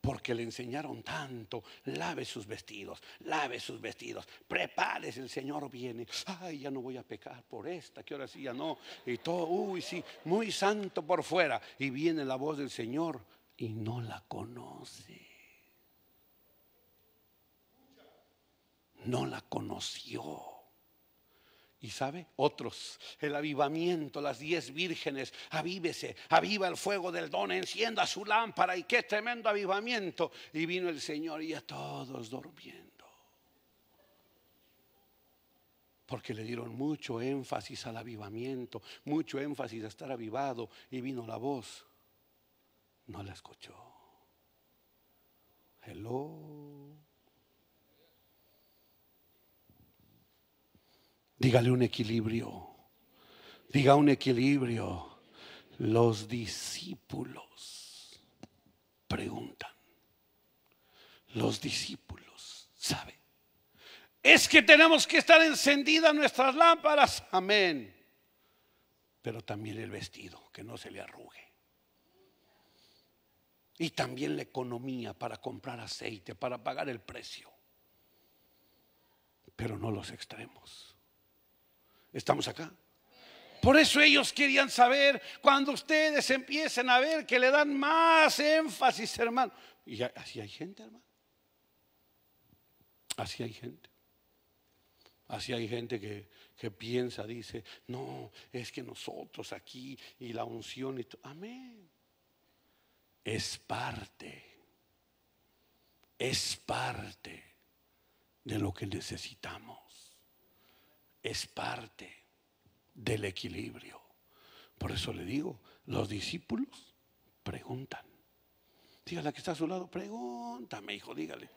S1: Porque le enseñaron tanto, lave sus vestidos, lave sus vestidos, prepárese, el Señor viene. Ay, ya no voy a pecar por esta, que ahora sí ya no. Y todo, uy, sí, muy santo por fuera. Y viene la voz del Señor y no la conoce. no la conoció. Y sabe, otros, el avivamiento, las diez vírgenes, avívese, aviva el fuego del don, encienda su lámpara y qué tremendo avivamiento. Y vino el Señor y a todos durmiendo. Porque le dieron mucho énfasis al avivamiento, mucho énfasis a estar avivado y vino la voz. No la escuchó. Hello. Dígale un equilibrio. Diga un equilibrio. Los discípulos preguntan. Los discípulos saben. Es que tenemos que estar encendidas nuestras lámparas. Amén. Pero también el vestido, que no se le arrugue. Y también la economía para comprar aceite, para pagar el precio. Pero no los extremos estamos acá. Por eso ellos querían saber, cuando ustedes empiecen a ver que le dan más énfasis, hermano. Y así hay gente, hermano. Así hay gente. Así hay gente que, piensa, dice, no, es que nosotros aquí y la unción y todo. Amén. Es parte. Es parte de lo que necesitamos es parte del equilibrio. Por eso le digo, los discípulos preguntan. Dígale a la que está a su lado, pregúntame, hijo, dígale.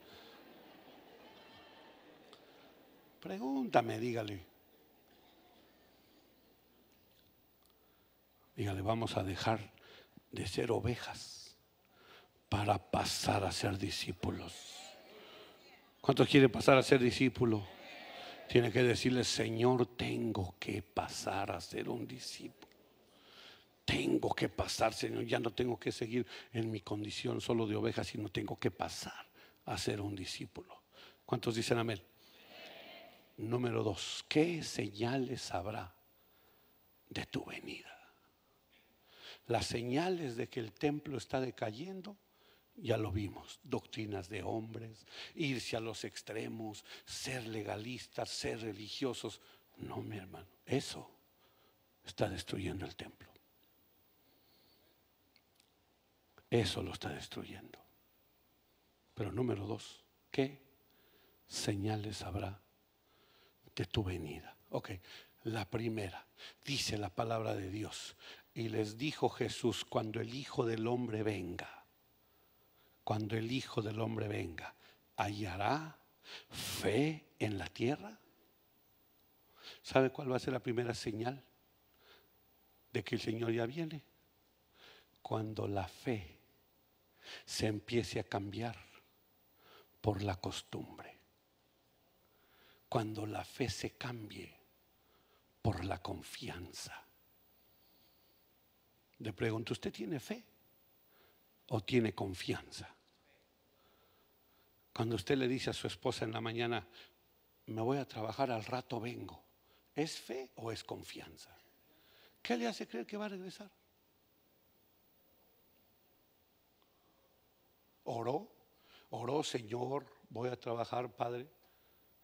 S1: Pregúntame, dígale. Dígale, vamos a dejar de ser ovejas para pasar a ser discípulos. ¿Cuántos quieren pasar a ser discípulos? Tiene que decirle, Señor, tengo que pasar a ser un discípulo. Tengo que pasar, Señor. Ya no tengo que seguir en mi condición solo de oveja, sino tengo que pasar a ser un discípulo. ¿Cuántos dicen amén? Número dos, ¿qué señales habrá de tu venida? Las señales de que el templo está decayendo ya lo vimos, doctrinas de hombres, irse a los extremos, ser legalistas, ser religiosos. No, mi hermano, eso está destruyendo el templo. Eso lo está destruyendo. Pero número dos, ¿qué señales habrá de tu venida? Ok, la primera, dice la palabra de Dios. Y les dijo Jesús, cuando el Hijo del Hombre venga, cuando el Hijo del Hombre venga, ¿hallará fe en la tierra? ¿Sabe cuál va a ser la primera señal de que el Señor ya viene? Cuando la fe se empiece a cambiar por la costumbre. Cuando la fe se cambie por la confianza. Le pregunto, ¿usted tiene fe o tiene confianza? Cuando usted le dice a su esposa en la mañana, me voy a trabajar al rato vengo, ¿es fe o es confianza? ¿Qué le hace creer que va a regresar? ¿Oro? ¿Oro, Señor, voy a trabajar, Padre,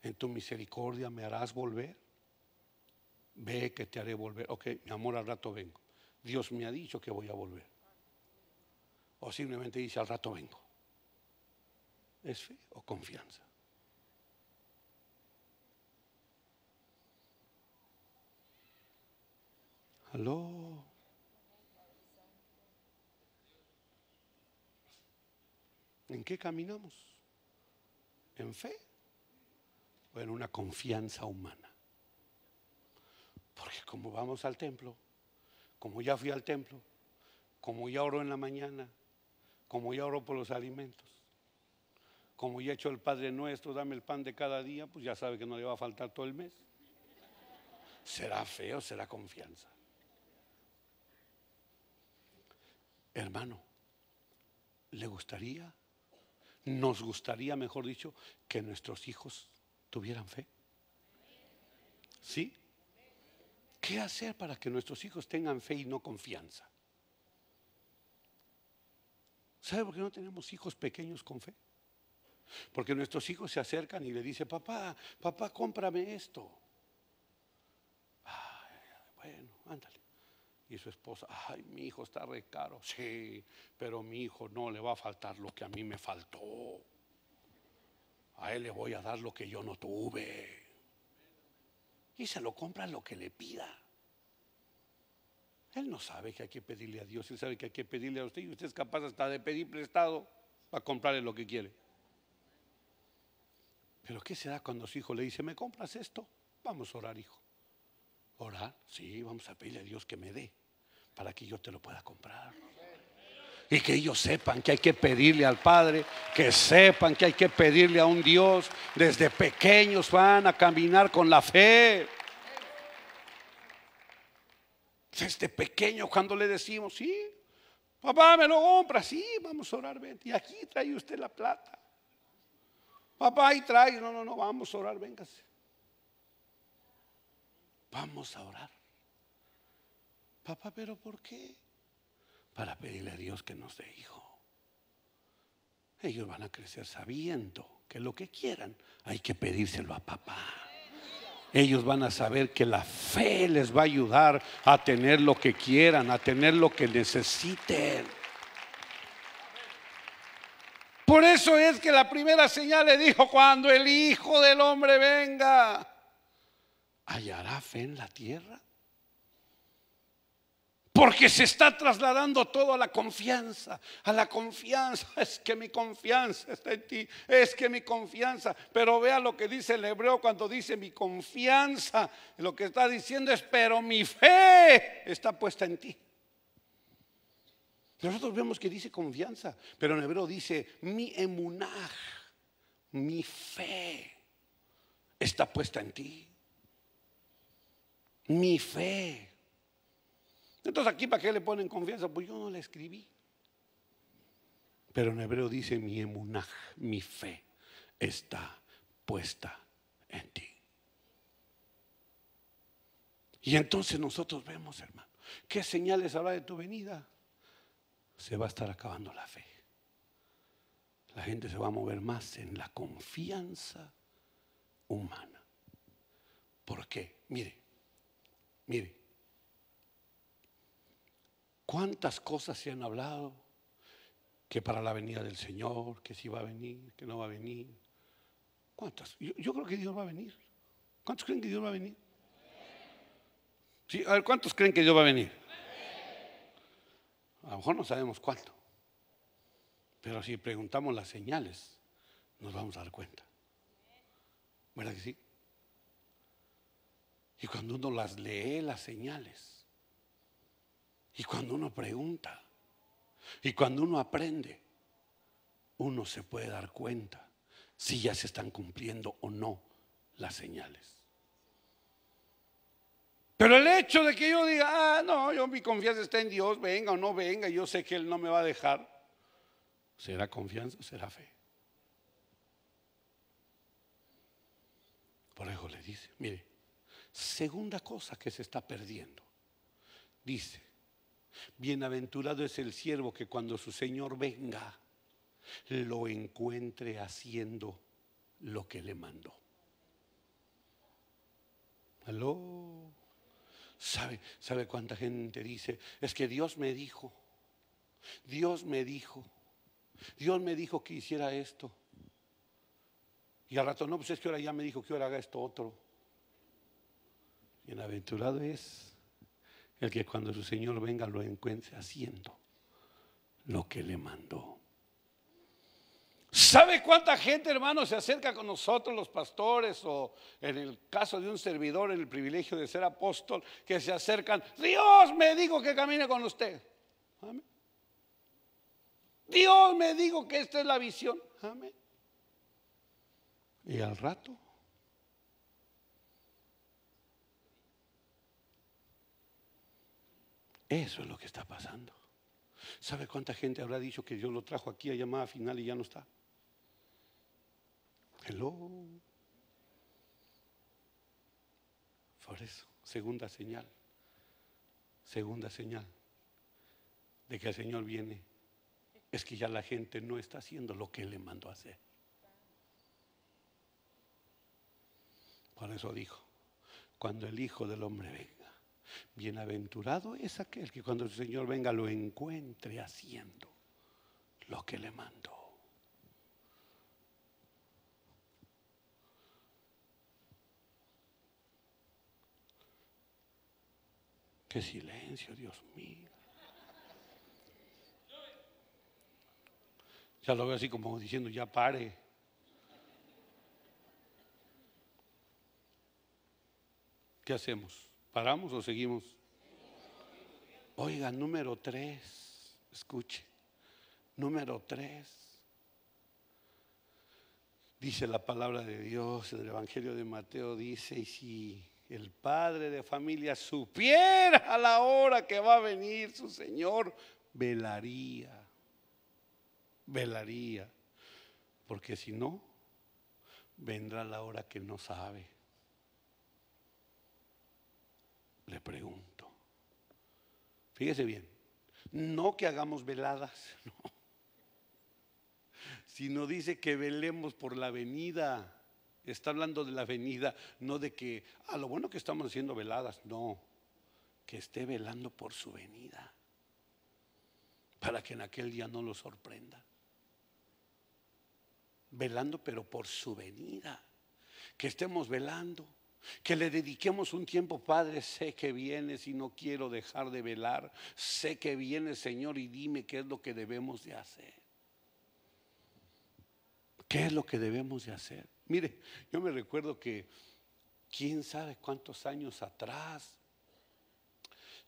S1: en tu misericordia me harás volver. Ve que te haré volver. Ok, mi amor, al rato vengo. Dios me ha dicho que voy a volver. O simplemente dice, al rato vengo. ¿Es fe o confianza? Aló. ¿En qué caminamos? ¿En fe o en una confianza humana? Porque como vamos al templo, como ya fui al templo, como ya oro en la mañana, como ya oro por los alimentos, como ya ha hecho el Padre Nuestro, dame el pan de cada día, pues ya sabe que no le va a faltar todo el mes. ¿Será feo? ¿Será confianza? Hermano, ¿le gustaría, nos gustaría, mejor dicho, que nuestros hijos tuvieran fe? ¿Sí? ¿Qué hacer para que nuestros hijos tengan fe y no confianza? ¿Sabe por qué no tenemos hijos pequeños con fe? Porque nuestros hijos se acercan y le dicen, papá, papá, cómprame esto. bueno, ándale. Y su esposa, ay, mi hijo está re caro. Sí, pero mi hijo no le va a faltar lo que a mí me faltó. A él le voy a dar lo que yo no tuve. Y se lo compra lo que le pida. Él no sabe que hay que pedirle a Dios, él sabe que hay que pedirle a usted y usted es capaz hasta de pedir prestado para comprarle lo que quiere. Pero ¿qué se da cuando su hijo le dice, ¿me compras esto? Vamos a orar, hijo. ¿Orar? Sí, vamos a pedirle a Dios que me dé para que yo te lo pueda comprar. Y que ellos sepan que hay que pedirle al Padre, que sepan que hay que pedirle a un Dios. Desde pequeños van a caminar con la fe. Desde pequeño cuando le decimos, sí, papá, me lo compra, sí, vamos a orar, vente. Y aquí trae usted la plata. Papá, ahí trae. No, no, no, vamos a orar, véngase. Vamos a orar. Papá, pero ¿por qué? Para pedirle a Dios que nos dé hijo. Ellos van a crecer sabiendo que lo que quieran hay que pedírselo a papá. Ellos van a saber que la fe les va a ayudar a tener lo que quieran, a tener lo que necesiten. Por eso es que la primera señal le dijo, cuando el Hijo del Hombre venga, ¿hallará fe en la tierra? Porque se está trasladando todo a la confianza, a la confianza. [laughs] Es que mi confianza está en ti, es que mi confianza. Pero vea lo que dice el hebreo cuando dice mi confianza. Lo que está diciendo es, pero mi fe está puesta en ti. Nosotros vemos que dice confianza, pero en hebreo dice mi emunaj, mi fe está puesta en ti. Mi fe. Entonces aquí para qué le ponen confianza? Pues yo no la escribí. Pero en hebreo dice mi emunaj, mi fe está puesta en ti. Y entonces nosotros vemos, hermano, qué señales habrá de tu venida se va a estar acabando la fe. La gente se va a mover más en la confianza humana. ¿Por qué? Mire, mire, cuántas cosas se han hablado, que para la venida del Señor, que si va a venir, que no va a venir. ¿Cuántas? Yo, creo que Dios va a venir. ¿Cuántos creen que Dios va a venir? Sí, a ver, ¿cuántos creen que Dios va a venir? A lo mejor no sabemos cuánto, pero si preguntamos las señales, nos vamos a dar cuenta. ¿Verdad que sí? Y cuando uno las lee, las señales, y cuando uno pregunta, y cuando uno aprende, uno se puede dar cuenta si ya se están cumpliendo o no las señales. Pero el hecho de que yo diga, ah, no, yo mi confianza está en Dios, venga o no venga, yo sé que Él no me va a dejar, ¿será confianza o será fe? Por eso le dice, mire, segunda cosa que se está perdiendo, dice, bienaventurado es el siervo que cuando su Señor venga, lo encuentre haciendo lo que le mandó. Aló. ¿Sabe, ¿Sabe cuánta gente dice? Es que Dios me dijo, Dios me dijo, Dios me dijo que hiciera esto. Y al rato, no, pues es que ahora ya me dijo que ahora haga esto otro. Bienaventurado es el que cuando su Señor venga lo encuentre haciendo lo que le mandó. ¿Sabe cuánta gente, hermano, se acerca con nosotros, los pastores, o en el caso de un servidor, en el privilegio de ser apóstol, que se acercan? Dios me dijo que camine con usted. Amén. Dios me dijo que esta es la visión. Amén. Y al rato. Eso es lo que está pasando. ¿Sabe cuánta gente habrá dicho que Dios lo trajo aquí a llamada final y ya no está? Hello. Por eso, segunda señal. Segunda señal de que el Señor viene es que ya la gente no está haciendo lo que Él le mandó a hacer. Por eso dijo, cuando el Hijo del Hombre venga, bienaventurado es aquel que cuando el Señor venga lo encuentre haciendo lo que le mandó. silencio, Dios mío. Ya lo veo así como diciendo, ya pare. ¿Qué hacemos? ¿Paramos o seguimos? Oiga, número tres, escuche, número tres. Dice la palabra de Dios el Evangelio de Mateo, dice, y si el padre de familia supiera a la hora que va a venir su Señor, velaría, velaría. Porque si no, vendrá la hora que no sabe. Le pregunto. Fíjese bien, no que hagamos veladas, [laughs] no. Sino dice que velemos por la venida Está hablando de la venida, no de que, a ah, lo bueno que estamos haciendo veladas, no, que esté velando por su venida, para que en aquel día no lo sorprenda. Velando, pero por su venida, que estemos velando. Que le dediquemos un tiempo, Padre, sé que vienes y no quiero dejar de velar. Sé que vienes, Señor, y dime qué es lo que debemos de hacer. ¿Qué es lo que debemos de hacer? Mire, yo me recuerdo que quién sabe cuántos años atrás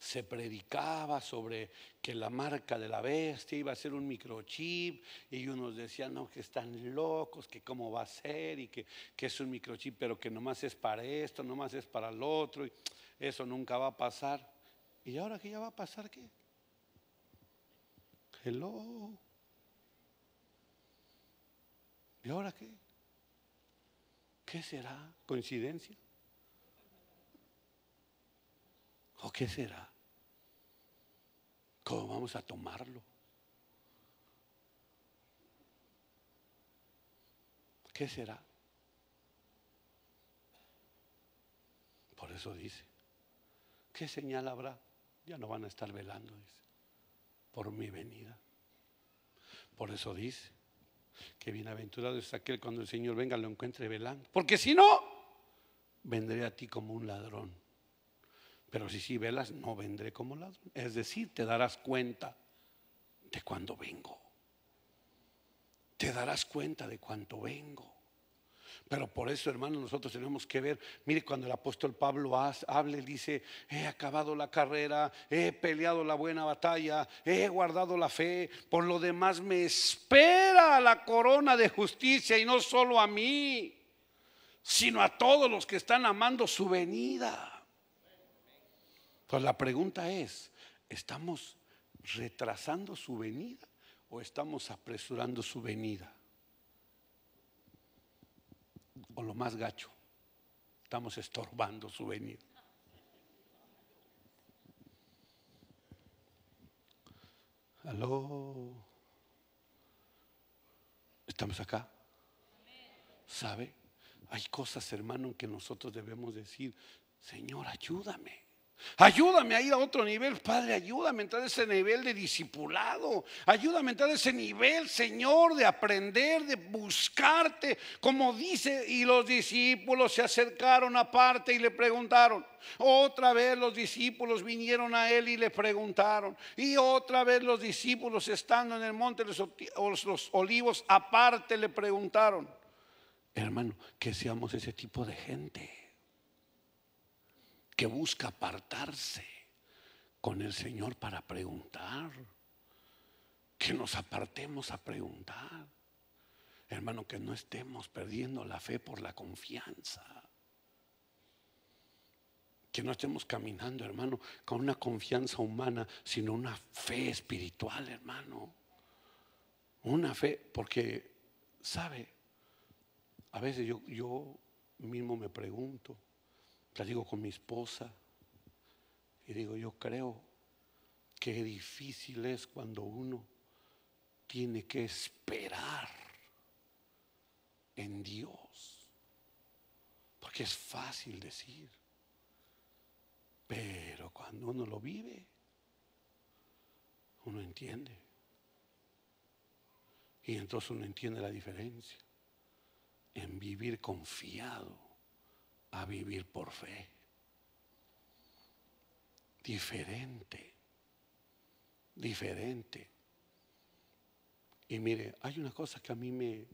S1: se predicaba sobre que la marca de la bestia iba a ser un microchip y unos decían, no, que están locos, que cómo va a ser y que, es un microchip, pero que nomás es para esto, nomás es para el otro, y eso nunca va a pasar. ¿Y ahora que ya va a pasar qué? Hello. ¿Y ahora qué? ¿Qué será? ¿Coincidencia? ¿O qué será? ¿Cómo vamos a tomarlo? ¿Qué será? Por eso dice, ¿qué señal habrá? Ya no van a estar velando, dice, por mi venida. Por eso dice, que bienaventurado es aquel cuando el Señor venga lo encuentre velando. Porque si no, vendré a ti como un ladrón. Pero si sí velas, no vendré como ladrón. Es decir, te darás cuenta de cuando vengo. Te darás cuenta de cuánto vengo. Pero por eso, hermanos, nosotros tenemos que ver, mire, cuando el apóstol Pablo habla, dice, he acabado la carrera, he peleado la buena batalla, he guardado la fe, por lo demás me espera la corona de justicia y no solo a mí, sino a todos los que están amando su venida. Entonces pues la pregunta es, ¿estamos retrasando su venida o estamos apresurando su venida? o lo más gacho, estamos estorbando su venir. Aló. Estamos acá. ¿Sabe? Hay cosas, hermano, que nosotros debemos decir, Señor, ayúdame. Ayúdame a ir a otro nivel, Padre, ayúdame a entrar a ese nivel de discipulado, ayúdame a entrar a ese nivel, Señor, de aprender, de buscarte, como dice, y los discípulos se acercaron aparte y le preguntaron. Otra vez los discípulos vinieron a él y le preguntaron. Y otra vez los discípulos estando en el monte de los, los olivos aparte le preguntaron. Hermano, que seamos ese tipo de gente que busca apartarse con el Señor para preguntar. Que nos apartemos a preguntar. Hermano, que no estemos perdiendo la fe por la confianza. Que no estemos caminando, hermano, con una confianza humana, sino una fe espiritual, hermano. Una fe, porque, ¿sabe? A veces yo, yo mismo me pregunto, digo con mi esposa y digo, yo creo que difícil es cuando uno tiene que esperar en Dios. Porque es fácil decir, pero cuando uno lo vive, uno entiende. Y entonces uno entiende la diferencia en vivir confiado a vivir por fe. Diferente, diferente. Y mire, hay una cosa que a mí me,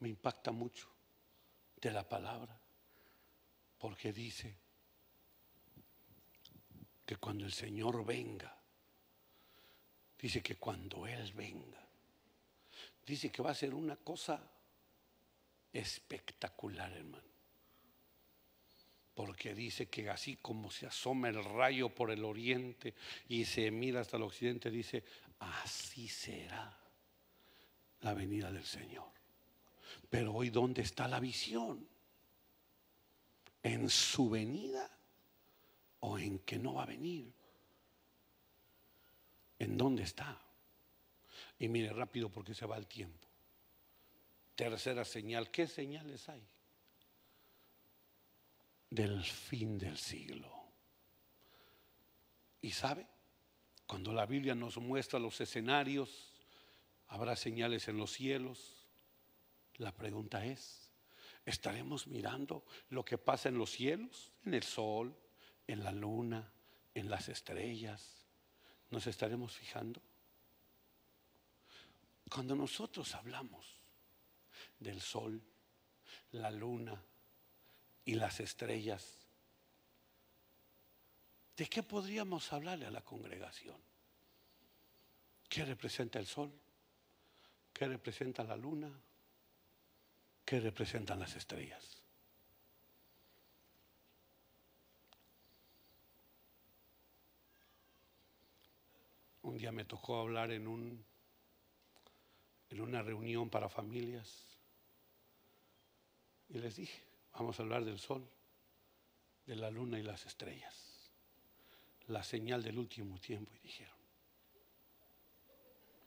S1: me impacta mucho de la palabra, porque dice que cuando el Señor venga, dice que cuando Él venga, dice que va a ser una cosa espectacular, hermano porque dice que así como se asoma el rayo por el oriente y se mira hasta el occidente, dice, así será la venida del Señor. Pero hoy, ¿dónde está la visión? ¿En su venida o en que no va a venir? ¿En dónde está? Y mire rápido porque se va el tiempo. Tercera señal, ¿qué señales hay? del fin del siglo. Y sabe, cuando la Biblia nos muestra los escenarios, habrá señales en los cielos. La pregunta es, ¿estaremos mirando lo que pasa en los cielos, en el sol, en la luna, en las estrellas? ¿Nos estaremos fijando? Cuando nosotros hablamos del sol, la luna, y las estrellas. ¿De qué podríamos hablarle a la congregación? ¿Qué representa el sol? ¿Qué representa la luna? ¿Qué representan las estrellas? Un día me tocó hablar en, un, en una reunión para familias y les dije, Vamos a hablar del sol, de la luna y las estrellas. La señal del último tiempo, y dijeron.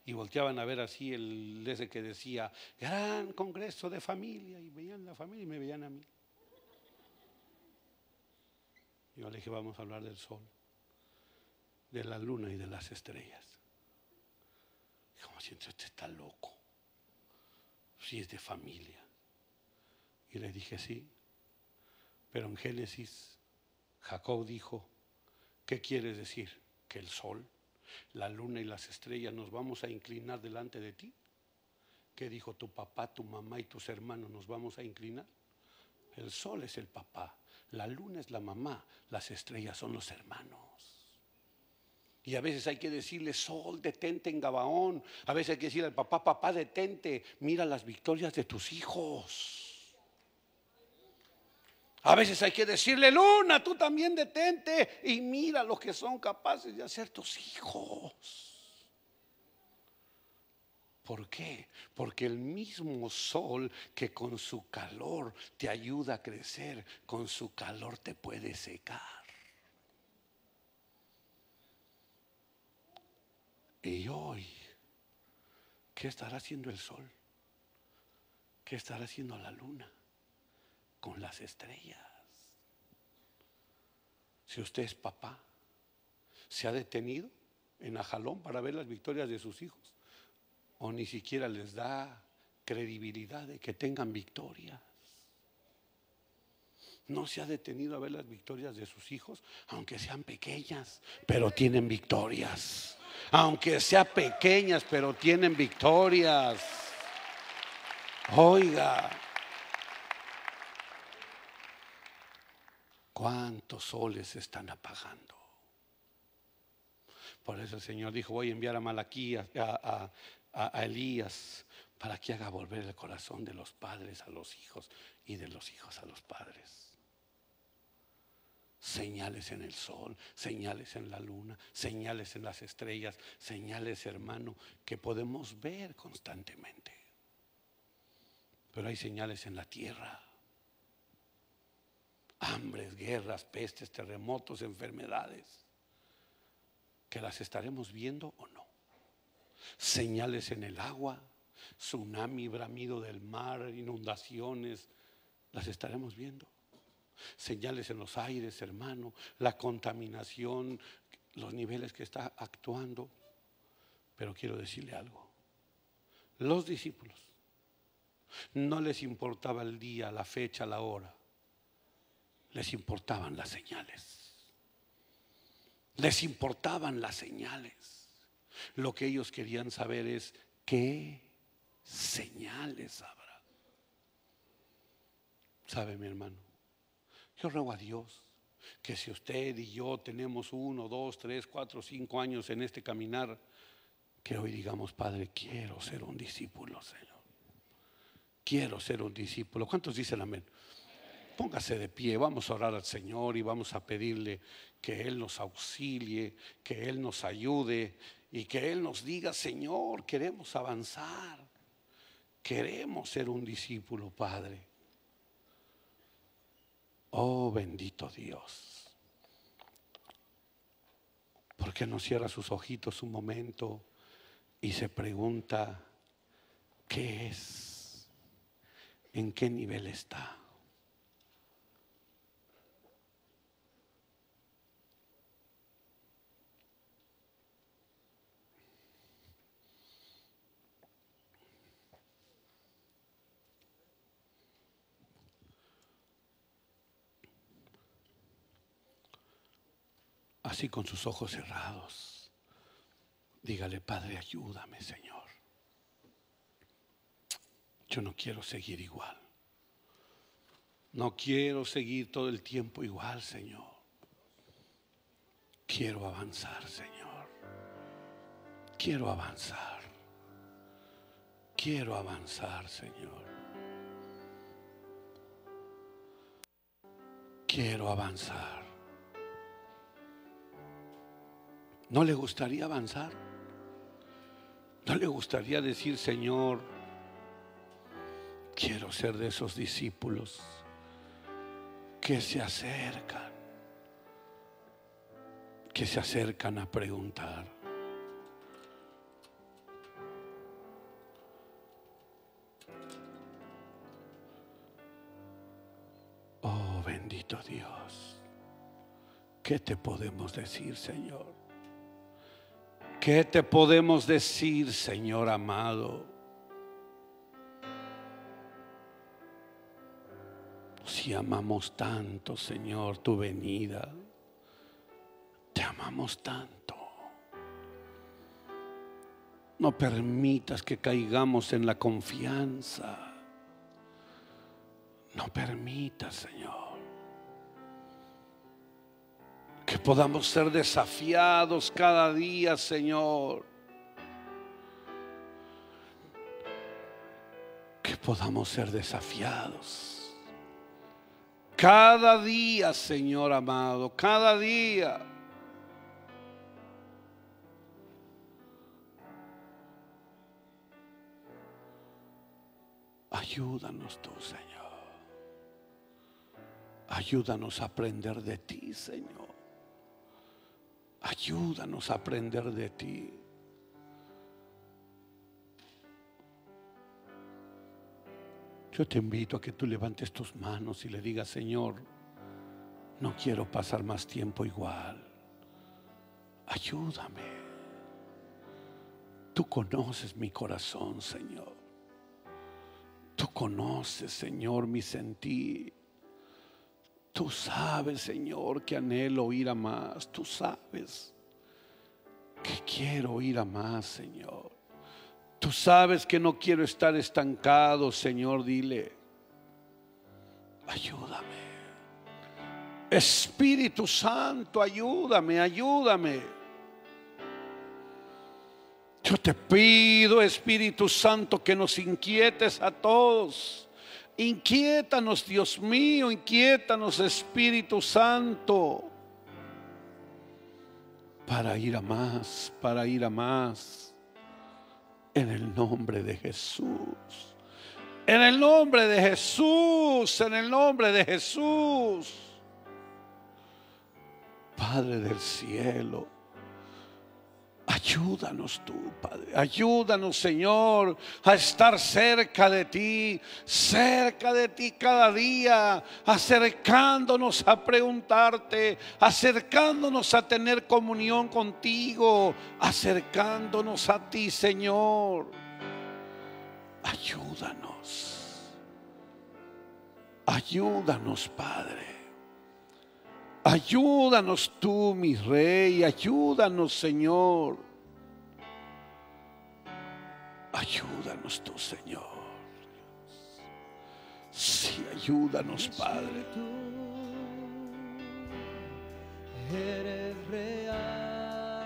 S1: Y volteaban a ver así el ese que decía, gran congreso de familia. Y veían la familia y me veían a mí. Yo le dije, vamos a hablar del sol, de la luna y de las estrellas. Y como siento, este está loco. Si es de familia. Y le dije, sí, pero en Génesis, Jacob dijo, ¿qué quieres decir? ¿Que el sol, la luna y las estrellas nos vamos a inclinar delante de ti? ¿Qué dijo tu papá, tu mamá y tus hermanos nos vamos a inclinar? El sol es el papá, la luna es la mamá, las estrellas son los hermanos. Y a veces hay que decirle, sol, detente en Gabaón. A veces hay que decirle al papá, papá, detente, mira las victorias de tus hijos. A veces hay que decirle, Luna, tú también detente y mira lo que son capaces de hacer tus hijos. ¿Por qué? Porque el mismo sol que con su calor te ayuda a crecer, con su calor te puede secar. Y hoy, ¿qué estará haciendo el sol? ¿Qué estará haciendo la luna? con las estrellas. Si usted es papá, ¿se ha detenido en Ajalón para ver las victorias de sus hijos? ¿O ni siquiera les da credibilidad de que tengan victorias? no se ha detenido a ver las victorias de sus hijos, aunque sean pequeñas, pero tienen victorias. Aunque sean pequeñas, pero tienen victorias. Oiga, ¿Cuántos soles están apagando? Por eso el Señor dijo, voy a enviar a Malaquías, a, a, Elías, para que haga volver el corazón de los padres a los hijos y de los hijos a los padres. Señales en el sol, señales en la luna, señales en las estrellas, señales, hermano, que podemos ver constantemente. Pero hay señales en la tierra hambres, guerras, pestes, terremotos, enfermedades, que las estaremos viendo o no. Señales en el agua, tsunami, bramido del mar, inundaciones, las estaremos viendo. Señales en los aires, hermano, la contaminación, los niveles que está actuando. Pero quiero decirle algo. Los discípulos no les importaba el día, la fecha, la hora les importaban las señales. Les importaban las señales. Lo que ellos querían saber es qué señales habrá. ¿Sabe mi hermano? Yo ruego a Dios que si usted y yo tenemos uno, dos, tres, cuatro, cinco años en este caminar, que hoy digamos, Padre, quiero ser un discípulo, Señor. Quiero ser un discípulo. ¿Cuántos dicen amén? Póngase de pie, vamos a orar al Señor y vamos a pedirle que Él nos auxilie, que Él nos ayude y que Él nos diga, Señor, queremos avanzar, queremos ser un discípulo, Padre. Oh bendito Dios, ¿por qué no cierra sus ojitos un momento y se pregunta qué es? ¿En qué nivel está? Y con sus ojos cerrados. Dígale, Padre, ayúdame, Señor. Yo no quiero seguir igual. No quiero seguir todo el tiempo igual, Señor. Quiero avanzar, Señor. Quiero avanzar. Quiero avanzar, Señor. Quiero avanzar. ¿No le gustaría avanzar? ¿No le gustaría decir, Señor, quiero ser de esos discípulos que se acercan, que se acercan a preguntar? Oh, bendito Dios, ¿qué te podemos decir, Señor? ¿Qué te podemos decir, Señor amado? Si amamos tanto, Señor, tu venida, te amamos tanto. No permitas que caigamos en la confianza. No permitas, Señor. Que podamos ser desafiados cada día, Señor. Que podamos ser desafiados. Cada día, Señor amado, cada día. Ayúdanos tú, Señor. Ayúdanos a aprender de ti, Señor. Ayúdanos a aprender de ti. Yo te invito a que tú levantes tus manos y le digas, Señor, no quiero pasar más tiempo igual. Ayúdame. Tú conoces mi corazón, Señor. Tú conoces, Señor, mi sentir. Tú sabes, Señor, que anhelo ir a más. Tú sabes que quiero ir a más, Señor. Tú sabes que no quiero estar estancado, Señor. Dile, ayúdame. Espíritu Santo, ayúdame, ayúdame. Yo te pido, Espíritu Santo, que nos inquietes a todos Inquiétanos, Dios mío, inquiétanos, Espíritu Santo, para ir a más, para ir a más, en el nombre de Jesús. En el nombre de Jesús, en el nombre de Jesús. Padre del cielo Ayúdanos tú, Padre. Ayúdanos, Señor, a estar cerca de ti, cerca de ti cada día, acercándonos a preguntarte, acercándonos a tener comunión contigo, acercándonos a ti, Señor. Ayúdanos. Ayúdanos, Padre. Ayúdanos tú, mi rey, ayúdanos, Señor. Ayúdanos tú, Señor. Sí,
S2: ayúdanos, Padre. Eres real,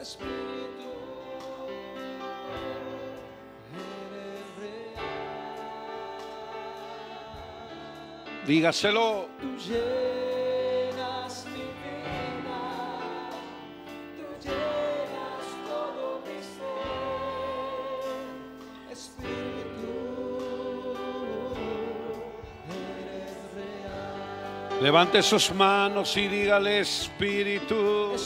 S2: Espíritu. Eres
S1: real. Dígaselo. Levante sus manos y dígale Espíritu.